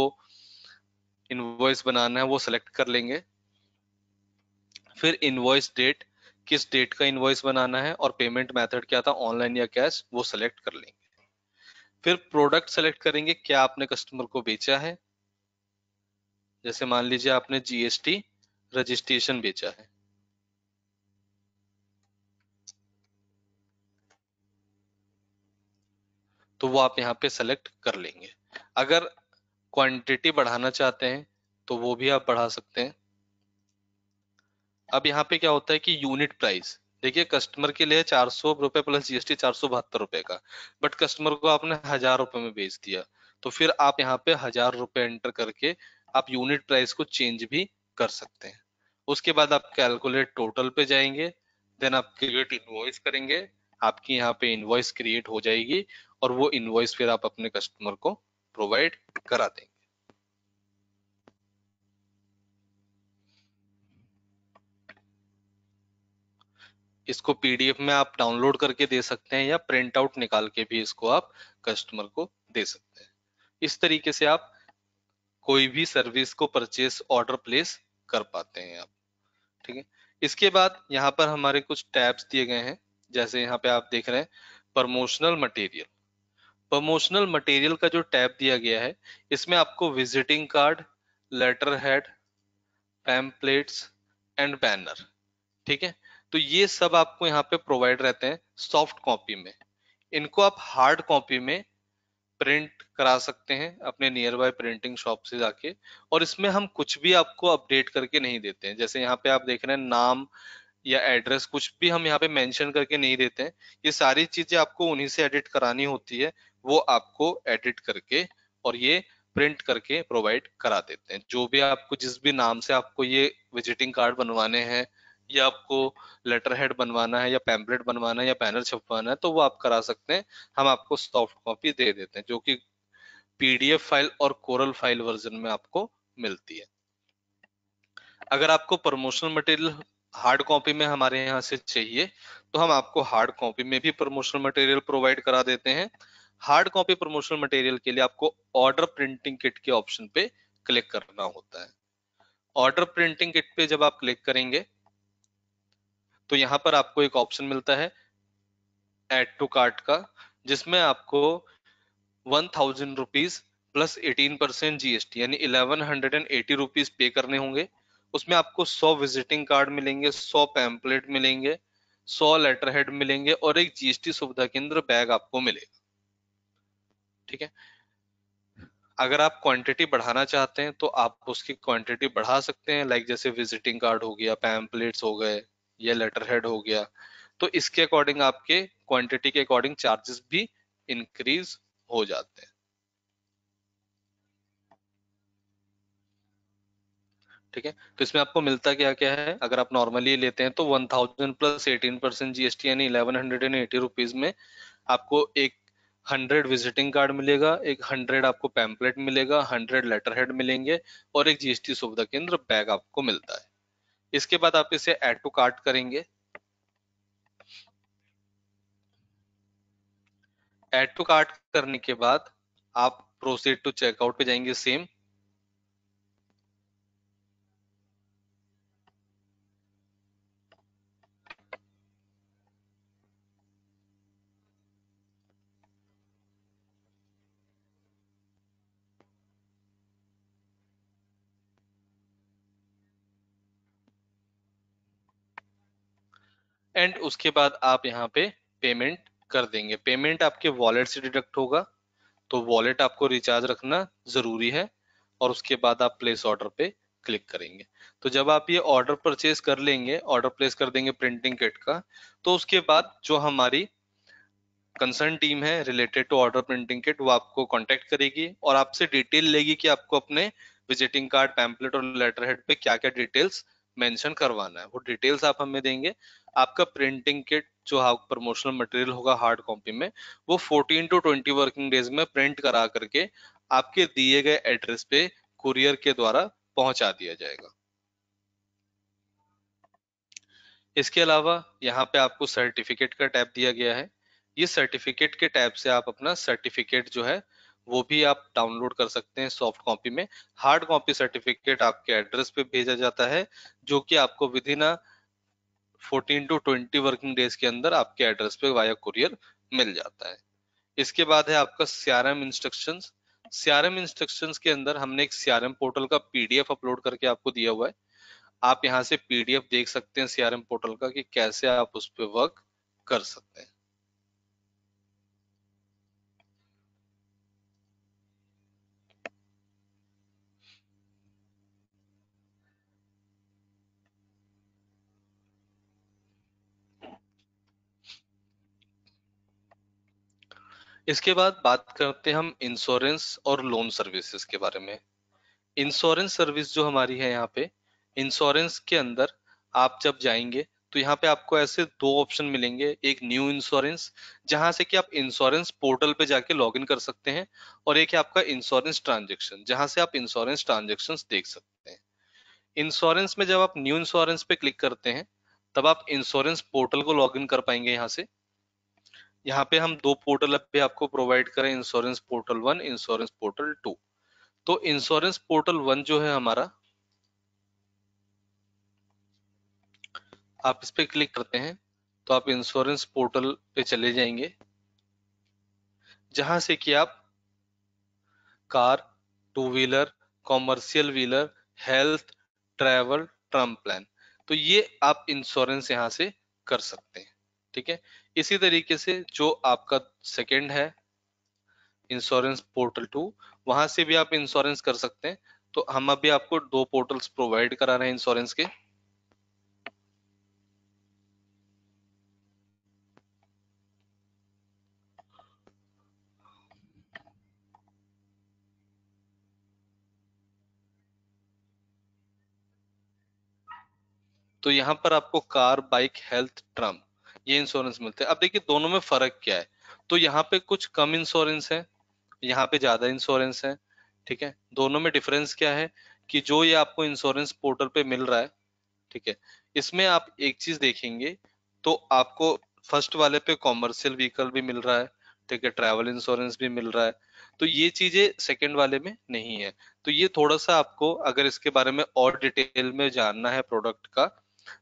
इनवॉइस बनाना है वो सेलेक्ट कर लेंगे फिर इनवॉइस डेट किस डेट का इनवॉइस बनाना है और पेमेंट मेथड क्या था ऑनलाइन या कैश वो सेलेक्ट कर लेंगे फिर प्रोडक्ट सेलेक्ट करेंगे क्या आपने कस्टमर को बेचा है जैसे मान लीजिए आपने जीएसटी रजिस्ट्रेशन बेचा है तो वो आप यहाँ पे सेलेक्ट कर लेंगे अगर क्वांटिटी बढ़ाना चाहते हैं तो वो भी आप बढ़ा सकते हैं अब यहाँ पे क्या होता है कि यूनिट प्राइस देखिए कस्टमर के लिए चार सौ रुपए प्लस जीएसटी चार सौ बहत्तर रुपए का बट कस्टमर को आपने हजार रुपए में बेच दिया तो फिर आप यहाँ पे हजार रुपए एंटर करके आप यूनिट प्राइस को चेंज भी कर सकते हैं उसके बाद आप कैलकुलेट टोटल पे जाएंगे देन आप क्रिएट इनवॉइस करेंगे आपकी यहाँ पे इनवॉइस क्रिएट हो जाएगी और वो इनवॉइस फिर आप अपने कस्टमर को प्रोवाइड करा देंगे इसको पीडीएफ में आप डाउनलोड करके दे सकते हैं या प्रिंट आउट निकाल के भी इसको आप कस्टमर को दे सकते हैं इस तरीके से आप कोई भी सर्विस को परचेस ऑर्डर प्लेस कर पाते हैं आप ठीक है इसके बाद यहाँ पर हमारे कुछ टैब्स दिए गए हैं जैसे यहाँ पे आप देख रहे हैं प्रमोशनल मटेरियल प्रमोशनल मटेरियल का जो टैब दिया गया है इसमें आपको visiting card letter head pamphlets and banner ठीक है तो ये सब आपको यहाँ पे प्रोवाइड रहते हैं सॉफ्ट कॉपी में इनको आप हार्ड कॉपी में प्रिंट करा सकते हैं अपने नियर बाय प्रिंटिंग शॉप से जाके और इसमें हम कुछ भी आपको अपडेट करके नहीं देते हैं जैसे यहाँ पे आप देख रहे हैं नाम या एड्रेस कुछ भी हम यहाँ पे मेंशन करके नहीं देते हैं ये सारी चीजें आपको उन्हीं से एडिट करानी होती है वो आपको एडिट करके और ये प्रिंट करके प्रोवाइड करा देते हैं जो भी आपको जिस भी नाम से आपको ये विजिटिंग कार्ड बनवाने हैं या आपको लेटर हेड बनवाना है या पैम्पलेट बनवाना है या बैनर छपवाना है तो वो आप करा सकते हैं हम आपको सॉफ्ट कॉपी दे देते हैं जो कि पीडीएफ फाइल और कोरल फाइल वर्जन में आपको मिलती है अगर आपको प्रमोशनल मटेरियल हार्ड कॉपी में हमारे यहाँ से चाहिए तो हम आपको हार्ड कॉपी में भी प्रमोशनल मटेरियल प्रोवाइड करा देते हैं हार्ड कॉपी प्रमोशनल मटेरियल के लिए आपको ऑर्डर प्रिंटिंग किट के ऑप्शन पे क्लिक करना होता है ऑर्डर प्रिंटिंग किट पे जब आप क्लिक करेंगे तो यहाँ पर आपको एक ऑप्शन मिलता है एड टू कार्ट का जिसमें आपको one thousand rupees plus eighteen percent GST यानी eleven hundred and eighty rupees पे करने होंगे उसमें आपको सौ विजिटिंग कार्ड मिलेंगे सौ पैम्पलेट मिलेंगे सौ लेटर हेड मिलेंगे और एक जीएसटी सुविधा केंद्र बैग आपको मिलेगा ठीक है अगर आप क्वांटिटी बढ़ाना चाहते हैं तो आप उसकी क्वांटिटी बढ़ा सकते हैं लाइक जैसे विजिटिंग कार्ड हो गया पैम्पलेट्स हो गए या लेटर हेड हो गया तो इसके अकॉर्डिंग आपके क्वांटिटी के अकॉर्डिंग चार्जेस भी इंक्रीज हो जाते हैं ठीक है तो इसमें आपको मिलता क्या क्या है अगर आप नॉर्मली लेते हैं तो 1000 प्लस 18 परसेंट जीएसटी यानी 1180 रुपीज में आपको एक 100 विजिटिंग कार्ड मिलेगा एक 100 आपको पैम्पलेट मिलेगा 100 लेटर हेड मिलेंगे और एक जीएसटी सुविधा केंद्र बैग आपको मिलता है इसके बाद आप इसे एड टू कार्ट करेंगे एड टू कार्ट करने के बाद आप प्रोसीड टू चेकआउट पे जाएंगे सेम एंड उसके बाद आप यहाँ पे पेमेंट कर देंगे पेमेंट आपके वॉलेट से डिडक्ट होगा तो वॉलेट आपको रिचार्ज रखना जरूरी है और उसके बाद आप प्लेस ऑर्डर पे क्लिक करेंगे तो जब आप ये ऑर्डर परचेज कर लेंगे ऑर्डर प्लेस कर देंगे प्रिंटिंग किट का तो उसके बाद जो हमारी कंसर्न टीम है related to order printing kit वो आपको कॉन्टेक्ट करेगी और आपसे डिटेल लेगी कि आपको अपने विजिटिंग कार्ड पैम्पलेट और लेटर हेड पे क्या क्या डिटेल्स मेंशन करवाना है वो डिटेल्स आप हमें देंगे आपका प्रिंटिंग किट जो हाँ प्रमोशनल मटेरियल होगा हार्ड कॉपी में वो 14 टू 20 वर्किंग डेज में प्रिंट करा करके आपके दिए गए एड्रेस पे कुरियर के द्वारा पहुंचा दिया जाएगा इसके अलावा यहाँ पे आपको सर्टिफिकेट का टैब दिया गया है ये सर्टिफिकेट के टैब से आप अपना सर्टिफिकेट जो है वो भी आप डाउनलोड कर सकते हैं सॉफ्ट कॉपी में हार्ड कॉपी सर्टिफिकेट आपके एड्रेस पे भेजा जाता है जो कि आपको within fourteen to twenty working days के अंदर आपके एड्रेस पे वाया कुरियर मिल जाता है इसके बाद है आपका सीआरएम इंस्ट्रक्शंस सीआरएम इंस्ट्रक्शंस के अंदर हमने एक सीआरएम पोर्टल का पीडीएफ अपलोड करके आपको दिया हुआ है आप यहाँ से पीडीएफ देख सकते हैं सीआरएम पोर्टल का कि कैसे आप उस पर वर्क कर सकते हैं इसके बाद बात करते हैं हम इंश्योरेंस और लोन सर्विसेज के बारे में इंश्योरेंस सर्विस जो हमारी है यहाँ पे इंश्योरेंस के अंदर आप जब जाएंगे तो यहाँ पे आपको ऐसे दो ऑप्शन मिलेंगे एक न्यू इंश्योरेंस जहां से कि आप इंश्योरेंस पोर्टल पे जाके लॉगिन कर सकते हैं और एक है आपका इंश्योरेंस ट्रांजेक्शन जहां से आप इंश्योरेंस ट्रांजेक्शन देख सकते हैं इंश्योरेंस में जब आप न्यू इंश्योरेंस पे क्लिक करते हैं तब आप इंश्योरेंस पोर्टल को लॉगिन कर पाएंगे यहाँ से यहाँ पे हम दो पोर्टल पे आपको प्रोवाइड करें insurance portal one insurance portal two तो इंश्योरेंस पोर्टल वन जो है हमारा आप इस पर क्लिक करते हैं तो आप इंश्योरेंस पोर्टल पे चले जाएंगे जहां से कि आप car two wheeler commercial wheeler health travel term plan तो ये आप इंश्योरेंस यहाँ से कर सकते हैं ठीक है इसी तरीके से जो आपका सेकेंड है इंश्योरेंस पोर्टल टू वहां से भी आप इंश्योरेंस कर सकते हैं तो हम अभी आपको दो पोर्टल्स प्रोवाइड करा रहे हैं इंश्योरेंस के तो यहां पर आपको कार बाइक हेल्थ ट्रम ये इंश्योरेंस मिलते हैं अब देखिए दोनों में फर्क क्या है तो यहाँ पे कुछ कम इंश्योरेंस है यहाँ पे ज्यादा इंश्योरेंस है ठीक है दोनों में डिफरेंस क्या है कि जो ये आपको इंश्योरेंस पोर्टल पे मिल रहा है ठीक है इसमें आप एक चीज देखेंगे तो आपको फर्स्ट वाले पे कॉमर्शियल व्हीकल भी मिल रहा है ठीक है ट्रैवल इंश्योरेंस भी मिल रहा है तो ये चीजें सेकंड वाले में नहीं है तो ये थोड़ा सा आपको अगर इसके बारे में और डिटेल में जानना है प्रोडक्ट का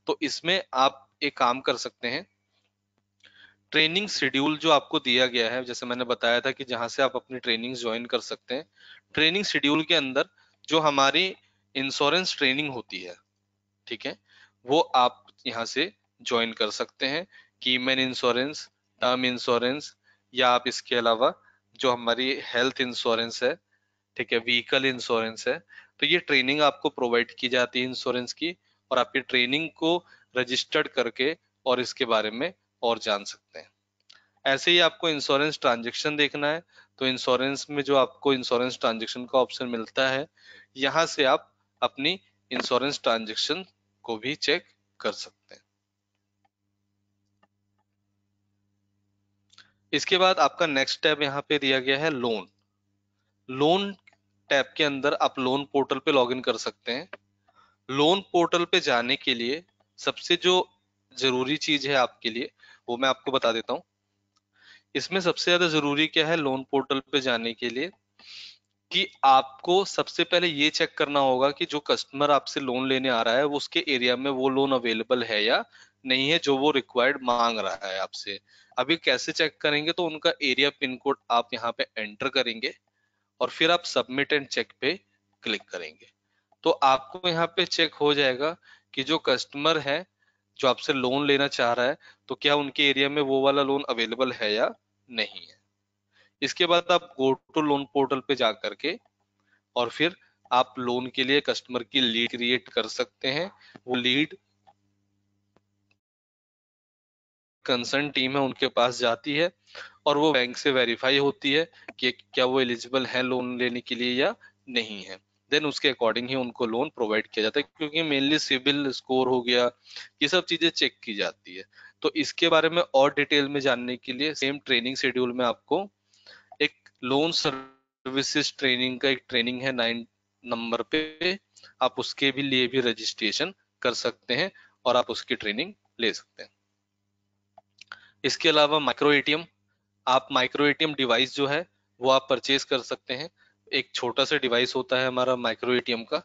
तो इसमें आप एक काम कर सकते हैं ट्रेनिंग शेड्यूल जो आपको दिया गया है जैसे मैंने बताया था कि जहां से आप अपनी ट्रेनिंग ज्वाइन कर सकते हैं ट्रेनिंग शेड्यूल के अंदर जो हमारी इंश्योरेंस ट्रेनिंग होती है ठीक है वो आप यहाँ से ज्वाइन कर सकते हैं मैन इंश्योरेंस टर्म इंश्योरेंस या आप इसके अलावा जो हमारी हेल्थ इंश्योरेंस है ठीक है व्हीकल इंश्योरेंस है तो ये ट्रेनिंग आपको प्रोवाइड की जाती है इंश्योरेंस की और आपकी ट्रेनिंग को रजिस्टर्ड करके और इसके बारे में और जान सकते हैं ऐसे ही आपको इंश्योरेंस ट्रांजेक्शन देखना है तो इंश्योरेंस में जो आपको इंश्योरेंस ट्रांजेक्शन का ऑप्शन मिलता है यहां से आप अपनी इंश्योरेंस ट्रांजेक्शन को भी चेक कर सकते हैं इसके बाद आपका नेक्स्ट टैब यहां पे दिया गया है लोन लोन टैब के अंदर आप लोन पोर्टल पे लॉगिन कर सकते हैं लोन पोर्टल पे जाने के लिए सबसे जो जरूरी चीज है आपके लिए वो मैं आपको बता देता हूँ इसमें सबसे ज्यादा जरूरी क्या है लोन पोर्टल पे जाने के लिए कि आपको सबसे पहले ये चेक करना होगा कि जो कस्टमर आपसे लोन लेने आ रहा है वो उसके एरिया में वो लोन अवेलेबल है या नहीं है जो वो रिक्वायर्ड मांग रहा है आपसे अभी कैसे चेक करेंगे तो उनका एरिया पिन कोड आप यहाँ पे एंटर करेंगे और फिर आप सबमिट एंड चेक पे क्लिक करेंगे तो आपको यहाँ पे चेक हो जाएगा कि जो कस्टमर है जो आपसे लोन लेना चाह रहा है तो क्या उनके एरिया में वो वाला लोन अवेलेबल है या नहीं है इसके बाद आप गो टू लोन पोर्टल पे जा करके और फिर आप लोन के लिए कस्टमर की लीड क्रिएट कर सकते हैं वो लीड कंसर्न टीम है उनके पास जाती है और वो बैंक से वेरीफाई होती है कि क्या वो एलिजिबल है लोन लेने के लिए या नहीं है देन उसके अकॉर्डिंग ही उनको लोन प्रोवाइड किया जाता है क्योंकि मेनली सिविल स्कोर हो गया ये सब चीजें चेक की जाती है तो इसके बारे में और डिटेल में जानने के लिए सेम ट्रेनिंग शेड्यूल में आपको एक लोन सर्विसेज ट्रेनिंग का एक ट्रेनिंग है नाइन नंबर पे आप उसके भी लिए भी रजिस्ट्रेशन कर सकते हैं और आप उसकी ट्रेनिंग ले सकते हैं इसके अलावा माइक्रो एटीएम आप माइक्रो एटीएम डिवाइस जो है वो आप परचेज कर सकते हैं एक छोटा सा डिवाइस होता है हमारा माइक्रो एटीएम का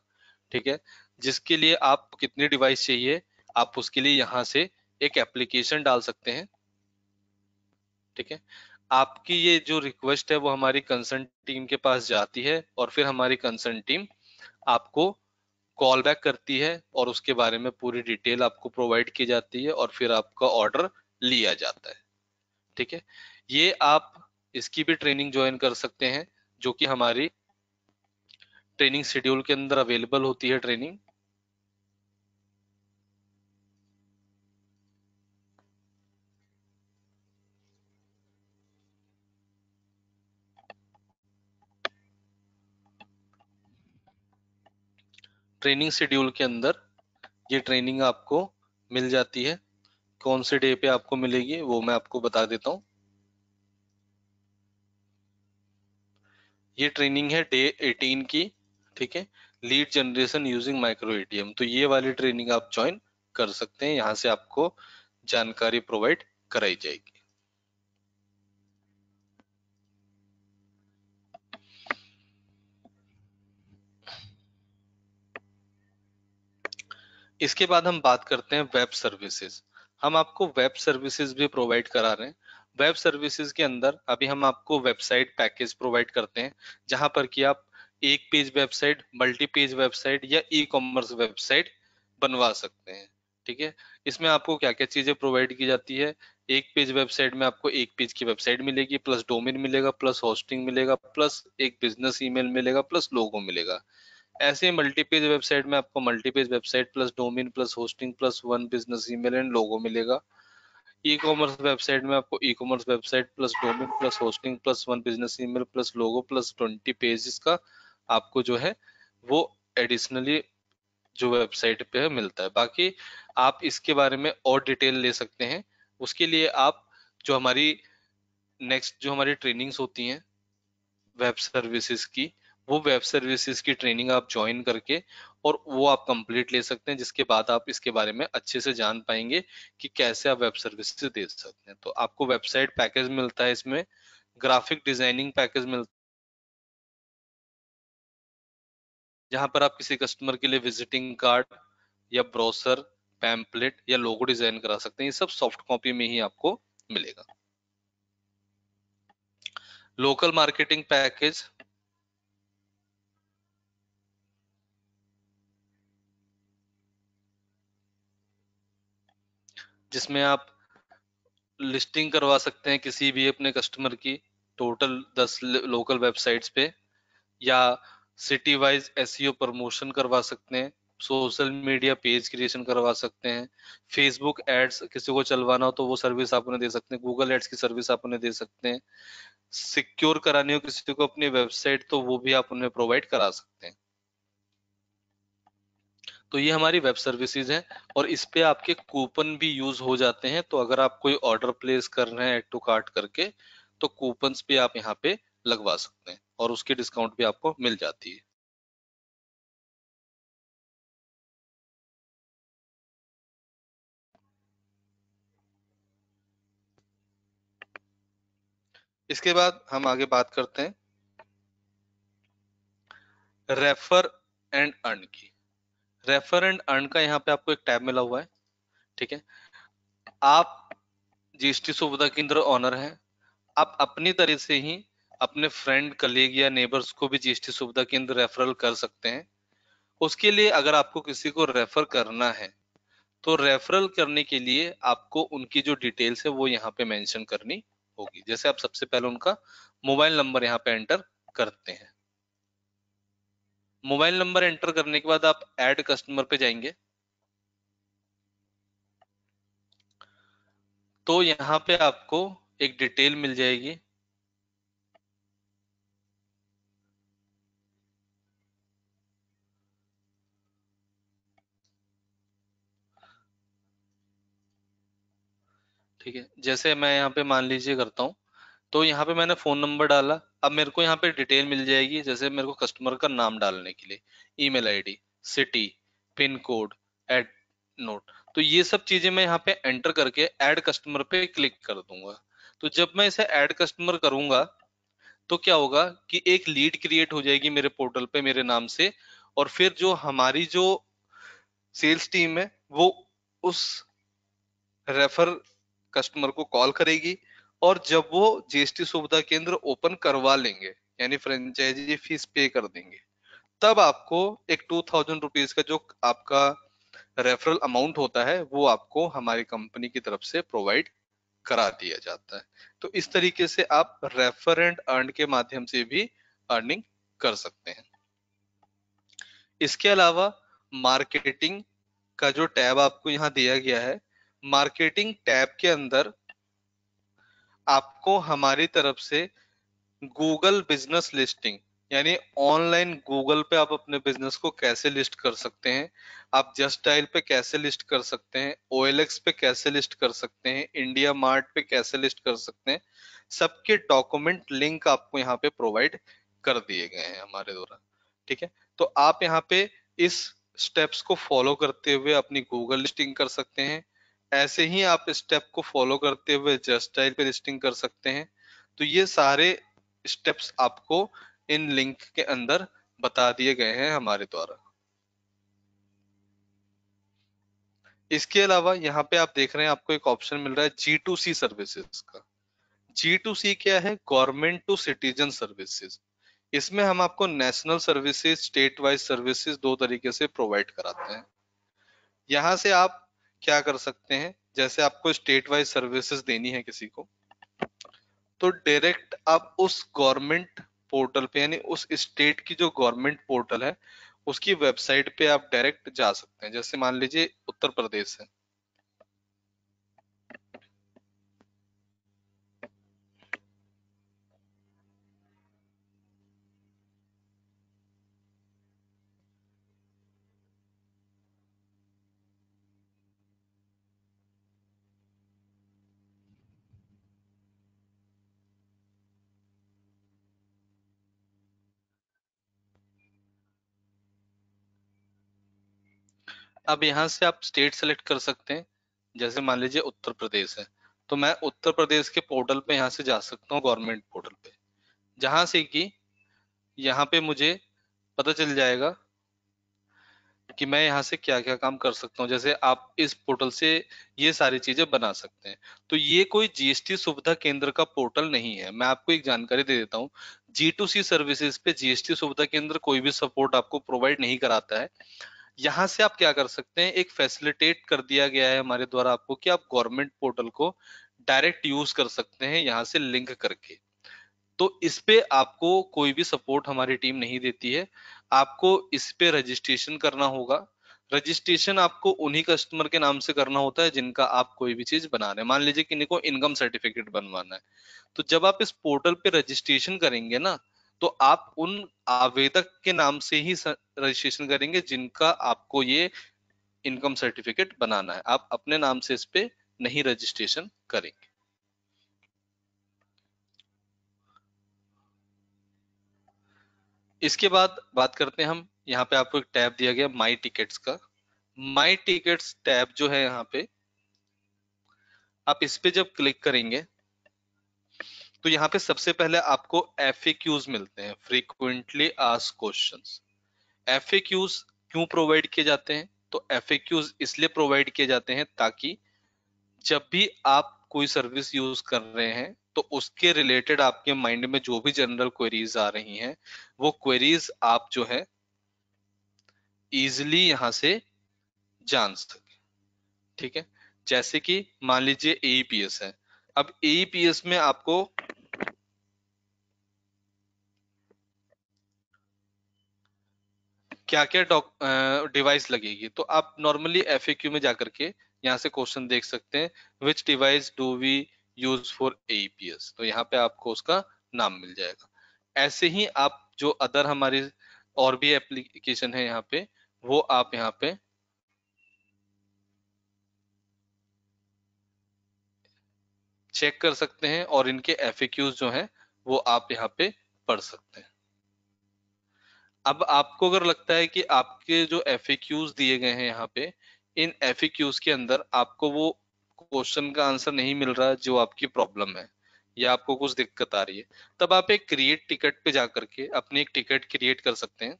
ठीक है जिसके लिए आप कितनी डिवाइस चाहिए आप उसके लिए यहाँ से एक एप्लीकेशन डाल सकते हैं ठीक है आपकी ये जो रिक्वेस्ट है वो हमारी कंसर्न टीम के पास जाती है और फिर हमारी कंसर्न टीम आपको कॉल बैक करती है और उसके बारे में पूरी डिटेल आपको प्रोवाइड की जाती है और फिर आपका ऑर्डर लिया जाता है ठीक है ये आप इसकी भी ट्रेनिंग ज्वाइन कर सकते हैं जो कि हमारी ट्रेनिंग शेड्यूल के अंदर अवेलेबल होती है ट्रेनिंग ट्रेनिंग शेड्यूल के अंदर ये ट्रेनिंग आपको मिल जाती है कौन से डे पे आपको मिलेगी वो मैं आपको बता देता हूँ ये ट्रेनिंग है डे 18 की ठीक है lead generation using micro ATM तो ये वाली ट्रेनिंग आप ज्वाइन कर सकते हैं यहां से आपको जानकारी प्रोवाइड कराई जाएगी इसके बाद हम बात करते हैं वेब सर्विसेज हम आपको वेब सर्विसेज भी प्रोवाइड करा रहे हैं वेब सर्विसेज के अंदर अभी हम आपको वेबसाइट पैकेज प्रोवाइड करते हैं जहां पर कि आप एक page website multi page website या ई कॉमर्स वेबसाइट बनवा सकते हैं ठीक है इसमें आपको क्या क्या चीजें प्रोवाइड की जाती है एक पेज वेबसाइट में आपको एक पेज की वेबसाइट मिलेगी प्लस डोमेन मिलेगा प्लस होस्टिंग मिलेगा प्लस एक बिजनेस ईमेल मिलेगा प्लस लोगो मिलेगा ऐसे मल्टी पेज वेबसाइट में आपको multi page website plus domain plus hosting plus one business email and logo मिलेगा ई कॉमर्स वेबसाइट में आपको e commerce website plus domain plus hosting plus one business email plus logo plus twenty pages का आपको जो है वो एडिशनली जो वेबसाइट पे है मिलता है बाकी आप इसके बारे में और डिटेल ले सकते हैं उसके लिए आप जो हमारी नेक्स्ट जो हमारी ट्रेनिंग्स होती हैं वेब सर्विसेज की वो वेब सर्विसेज की ट्रेनिंग आप ज्वाइन करके और वो आप कंप्लीट ले सकते हैं जिसके बाद आप इसके बारे में अच्छे से जान पाएंगे कि कैसे आप वेब सर्विसेज दे सकते हैं तो आपको वेबसाइट पैकेज मिलता है इसमें ग्राफिक डिजाइनिंग पैकेज मिलता जहां पर आप किसी कस्टमर के लिए विजिटिंग कार्ड या ब्रोसर पैम्पलेट या लोगो डिजाइन करा सकते हैं ये सब सॉफ्ट कॉपी में ही आपको मिलेगा लोकल मार्केटिंग पैकेज जिसमें आप लिस्टिंग करवा सकते हैं किसी भी अपने कस्टमर की टोटल दस लोकल वेबसाइट्स पे या सिटी वाइज एस प्रमोशन करवा सकते हैं सोशल मीडिया पेज क्रिएशन करवा सकते हैं फेसबुक एड्स किसी को चलवाना हो तो वो सर्विस आप उन्हें दे सकते हैं गूगल एड्स की सर्विस आप उन्हें दे सकते हैं सिक्योर करानी हो किसी को अपनी वेबसाइट तो वो भी आप उन्हें प्रोवाइड करा सकते हैं तो ये हमारी वेब सर्विसेज हैं और इस पे आपके कूपन भी यूज हो जाते हैं तो अगर आप कोई ऑर्डर प्लेस कर रहे हैं एड टू कार्ट करके तो कूपन्स भी आप यहाँ पे लगवा सकते हैं और उसकी डिस्काउंट भी आपको मिल जाती है इसके बाद हम आगे बात करते हैं रेफर एंड अर्न की रेफर एंड अर्न का यहाँ पे आपको एक टैब मिला हुआ है ठीक है आप जीएसटी सुविधा केंद्र ऑनर हैं आप अपनी तरह से ही अपने फ्रेंड कलीग या नेबर्स को भी जीएसटी सुविधा केंद्र रेफरल कर सकते हैं उसके लिए अगर आपको किसी को रेफर करना है तो रेफरल करने के लिए आपको उनकी जो डिटेल्स है वो यहाँ पे मेंशन करनी होगी जैसे आप सबसे पहले उनका मोबाइल नंबर यहाँ पे एंटर करते हैं मोबाइल नंबर एंटर करने के बाद आप ऐड कस्टमर पे जाएंगे तो यहां पे आपको एक डिटेल मिल जाएगी ठीक है जैसे मैं यहां पे मान लीजिए करता हूं तो यहाँ पे मैंने फोन नंबर डाला अब मेरे को यहाँ पे डिटेल मिल जाएगी जैसे मेरे को कस्टमर का नाम डालने के लिए email ID city pin code add note तो ये सब चीजें मैं यहाँ पे एंटर करके एड कस्टमर पे क्लिक कर दूंगा तो जब मैं इसे एड कस्टमर करूंगा तो क्या होगा कि एक लीड क्रिएट हो जाएगी मेरे पोर्टल पे मेरे नाम से और फिर जो हमारी जो सेल्स टीम है वो उस रेफर कस्टमर को कॉल करेगी और जब वो जीएसटी सुविधा केंद्र ओपन करवा लेंगे यानी फ्रेंचाइजी फीस पे कर देंगे तब आपको एक टू थाउजेंड रुपीज का जो आपका रेफरल अमाउंट होता है वो आपको हमारी कंपनी की तरफ से प्रोवाइड करा दिया जाता है तो इस तरीके से आप रेफर एंड अर्न के माध्यम से भी अर्निंग कर सकते हैं इसके अलावा मार्केटिंग का जो टैब आपको यहाँ दिया गया है मार्केटिंग टैब के अंदर आपको हमारी तरफ से गूगल बिजनेस लिस्टिंग यानी ऑनलाइन गूगल पे आप अपने बिजनेस को कैसे लिस्ट कर सकते हैं आप जस्ट डायल पे कैसे लिस्ट कर सकते हैं ओ पे कैसे लिस्ट कर सकते हैं इंडिया मार्ट पे कैसे लिस्ट कर सकते हैं सबके डॉक्यूमेंट लिंक आपको यहाँ पे प्रोवाइड कर दिए गए हैं हमारे द्वारा ठीक है तो आप यहाँ पे इस स्टेप्स को फॉलो करते हुए अपनी गूगल लिस्टिंग कर सकते हैं ऐसे ही आप स्टेप को फॉलो करते हुए जस्ट पे लिस्टिंग कर सकते हैं तो ये सारे स्टेप्स आपको इन लिंक के अंदर बता दिए गए हैं हमारे द्वारा इसके अलावा यहाँ पे आप देख रहे हैं आपको एक ऑप्शन मिल रहा है जी टू सी सर्विसेज का जी टू सी क्या है गवर्नमेंट टू सिटीजन सर्विसेज इसमें हम आपको national services state wise services दो तरीके से प्रोवाइड कराते हैं यहाँ से आप क्या कर सकते हैं जैसे आपको स्टेट वाइज सर्विसेज देनी है किसी को तो डायरेक्ट आप उस गवर्नमेंट पोर्टल पे यानी उस स्टेट की जो गवर्नमेंट पोर्टल है उसकी वेबसाइट पे आप डायरेक्ट जा सकते हैं जैसे मान लीजिए उत्तर प्रदेश है अब यहाँ से आप स्टेट सेलेक्ट कर सकते हैं जैसे मान लीजिए उत्तर प्रदेश है तो मैं उत्तर प्रदेश के पोर्टल पे यहाँ से जा सकता हूँ गवर्नमेंट पोर्टल पे जहां से कि यहाँ पे मुझे पता चल जाएगा कि मैं यहाँ से क्या क्या काम कर सकता हूँ जैसे आप इस पोर्टल से ये सारी चीजें बना सकते हैं तो ये कोई जीएसटी सुविधा केंद्र का पोर्टल नहीं है मैं आपको एक जानकारी दे देता हूँ जी टू सी सर्विसेज पे जीएसटी सुविधा केंद्र कोई भी सपोर्ट आपको प्रोवाइड नहीं कराता है यहाँ से आप क्या कर सकते हैं एक फैसिलिटेट कर दिया गया है हमारे द्वारा आपको कि आप गवर्नमेंट पोर्टल को डायरेक्ट यूज कर सकते हैं यहाँ से लिंक करके तो इस पे आपको कोई भी सपोर्ट हमारी टीम नहीं देती है आपको इस पे रजिस्ट्रेशन करना होगा रजिस्ट्रेशन आपको उन्हीं कस्टमर के नाम से करना होता है जिनका आप कोई भी चीज बना रहे हैं मान लीजिए कि इनको इनकम सर्टिफिकेट बनवाना है तो जब आप इस पोर्टल पे रजिस्ट्रेशन करेंगे ना तो आप उन आवेदक के नाम से ही रजिस्ट्रेशन करेंगे जिनका आपको ये इनकम सर्टिफिकेट बनाना है आप अपने नाम से इस पे नहीं रजिस्ट्रेशन करेंगे इसके बाद बात करते हैं हम यहाँ पे आपको एक टैब दिया गया माई टिकट्स का माई टिकट्स टैब जो है यहाँ पे आप इस पे जब क्लिक करेंगे तो यहाँ पे सबसे पहले आपको एफ मिलते हैं फ्रीक्वेंटली आज क्वेश्चन एफ क्यों प्रोवाइड किए जाते हैं तो एफ इसलिए प्रोवाइड किए जाते हैं ताकि जब भी आप कोई सर्विस यूज कर रहे हैं तो उसके रिलेटेड आपके माइंड में जो भी जनरल क्वेरीज आ रही हैं वो क्वेरीज आप जो है इजिली यहां से जान सके ठीक है जैसे कि मान लीजिए एपीएस e है अब एपीएस e में आपको क्या क्या डिवाइस लगेगी तो आप नॉर्मली एफ में जाकर के यहाँ से क्वेश्चन देख सकते हैं which device do we use for APS तो यहाँ पे आपको उसका नाम मिल जाएगा ऐसे ही आप जो अदर हमारी और भी एप्लीकेशन है यहाँ पे वो आप यहाँ पे चेक कर सकते हैं और इनके एफ जो हैं वो आप यहाँ पे पढ़ सकते हैं अब आपको अगर लगता है कि आपके जो एफ दिए गए हैं यहाँ पे इन एफ के अंदर आपको वो क्वेश्चन का आंसर नहीं मिल रहा जो आपकी प्रॉब्लम है या आपको कुछ दिक्कत आ रही है तब आप एक क्रिएट टिकट पे जा करके अपनी एक टिकट क्रिएट कर सकते हैं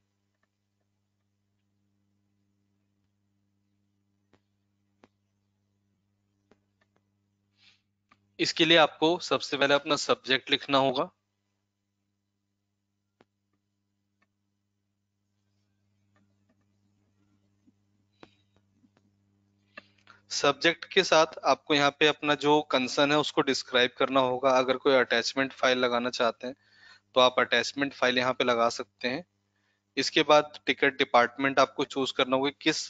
इसके लिए आपको सबसे पहले अपना सब्जेक्ट लिखना होगा सब्जेक्ट के साथ आपको यहाँ पे अपना जो कंसर्न है उसको डिस्क्राइब करना होगा अगर कोई अटैचमेंट फाइल लगाना चाहते हैं तो आप अटैचमेंट फाइल यहाँ पे लगा सकते हैं इसके बाद टिकट डिपार्टमेंट आपको चूज करना होगा किस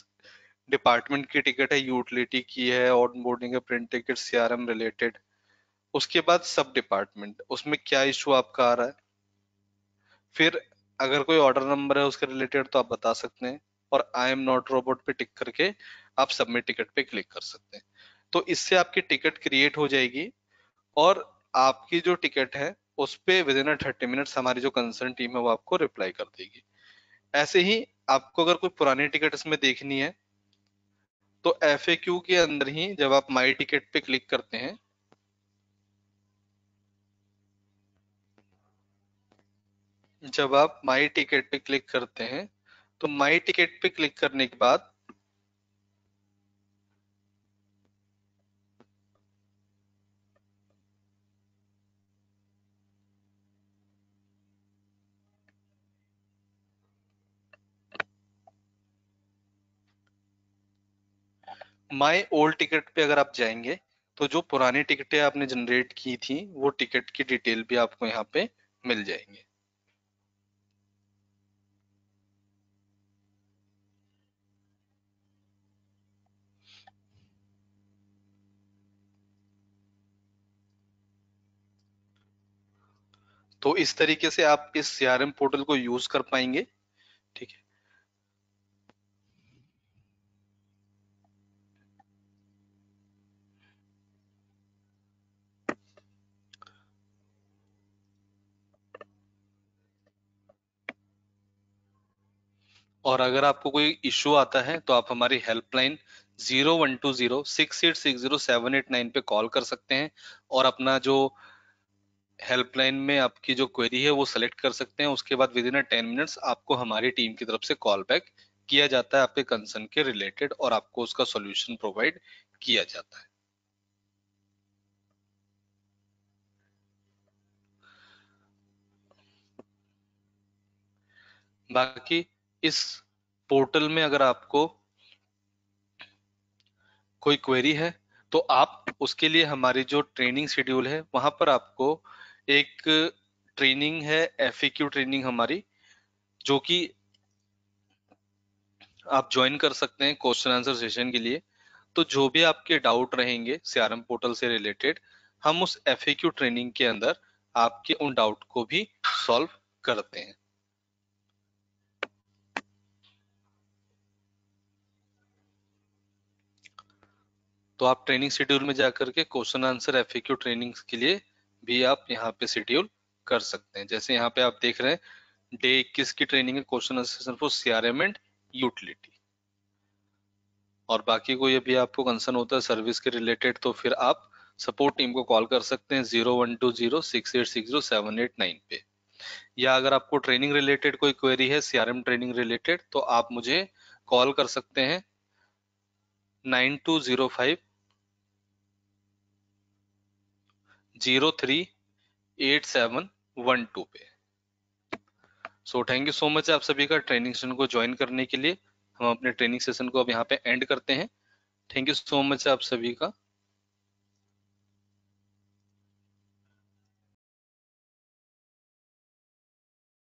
डिपार्टमेंट की टिकट है यूटिलिटी की है ऑन बोर्डिंग है प्रिंट टिकट सीआरएम रिलेटेड उसके बाद सब डिपार्टमेंट उसमें क्या इशू आपका आ रहा है फिर अगर कोई ऑर्डर नंबर है उसके रिलेटेड तो आप बता सकते हैं और आई एम नॉट रोबोट पे टिक करके आप सबमिट टिकट पे क्लिक कर सकते हैं तो इससे आपकी टिकट क्रिएट हो जाएगी और आपकी जो टिकट है उस पर विद इन थर्टी मिनट्स हमारी जो कंसर्न टीम है वो आपको रिप्लाई कर देगी ऐसे ही आपको अगर कोई पुरानी टिकट इसमें देखनी है तो एफ के अंदर ही जब आप माई टिकट पे क्लिक करते हैं जब आप माई टिकट पे क्लिक करते हैं तो माई टिकट पे क्लिक करने के बाद माई ओल्ड टिकट पे अगर आप जाएंगे तो जो पुरानी टिकटें आपने जनरेट की थी वो टिकट की डिटेल भी आपको यहाँ पे मिल जाएंगे तो इस तरीके से आप इस सीआरएम पोर्टल को यूज कर पाएंगे ठीक है और अगर आपको कोई इश्यू आता है तो आप हमारी helpline zero one two zero six eight six zero seven eight nine पे कॉल कर सकते हैं और अपना जो हेल्पलाइन में आपकी जो क्वेरी है वो सेलेक्ट कर सकते हैं उसके बाद within a ten minutes आपको हमारी टीम की तरफ से कॉल बैक किया जाता है आपके कंसर्न के रिलेटेड और आपको उसका सॉल्यूशन प्रोवाइड किया जाता है बाकी इस पोर्टल में अगर आपको कोई क्वेरी है तो आप उसके लिए हमारी जो ट्रेनिंग शेड्यूल है वहां पर आपको एक ट्रेनिंग है एफ ट्रेनिंग हमारी जो कि आप ज्वाइन कर सकते हैं क्वेश्चन आंसर सेशन के लिए तो जो भी आपके डाउट रहेंगे सीआरएम पोर्टल से रिलेटेड हम उस एफ ट्रेनिंग के अंदर आपके उन डाउट को भी सॉल्व करते हैं तो आप ट्रेनिंग शेड्यूल में जाकर के क्वेश्चन आंसर एफ ट्रेनिंग के लिए भी आप यहाँ पे शेड्यूल कर सकते हैं जैसे यहाँ पे आप देख रहे हैं डे इक्कीस की ट्रेनिंग है question for CRM and utility और बाकी कोई अभी भी आपको कंसर्न होता है सर्विस के रिलेटेड तो फिर आप सपोर्ट टीम को कॉल कर सकते हैं zero one two zero six eight six zero seven eight nine पे या अगर आपको ट्रेनिंग रिलेटेड कोई क्वेरी है सीआरएम ट्रेनिंग रिलेटेड तो आप मुझे कॉल कर सकते हैं nine two zero five zero three eight seven one two पे so thank you so much आप सभी का ट्रेनिंग सेशन को ज्वाइन करने के लिए हम अपने ट्रेनिंग सेशन को अब यहाँ पे एंड करते हैं थैंक यू सो मच आप सभी का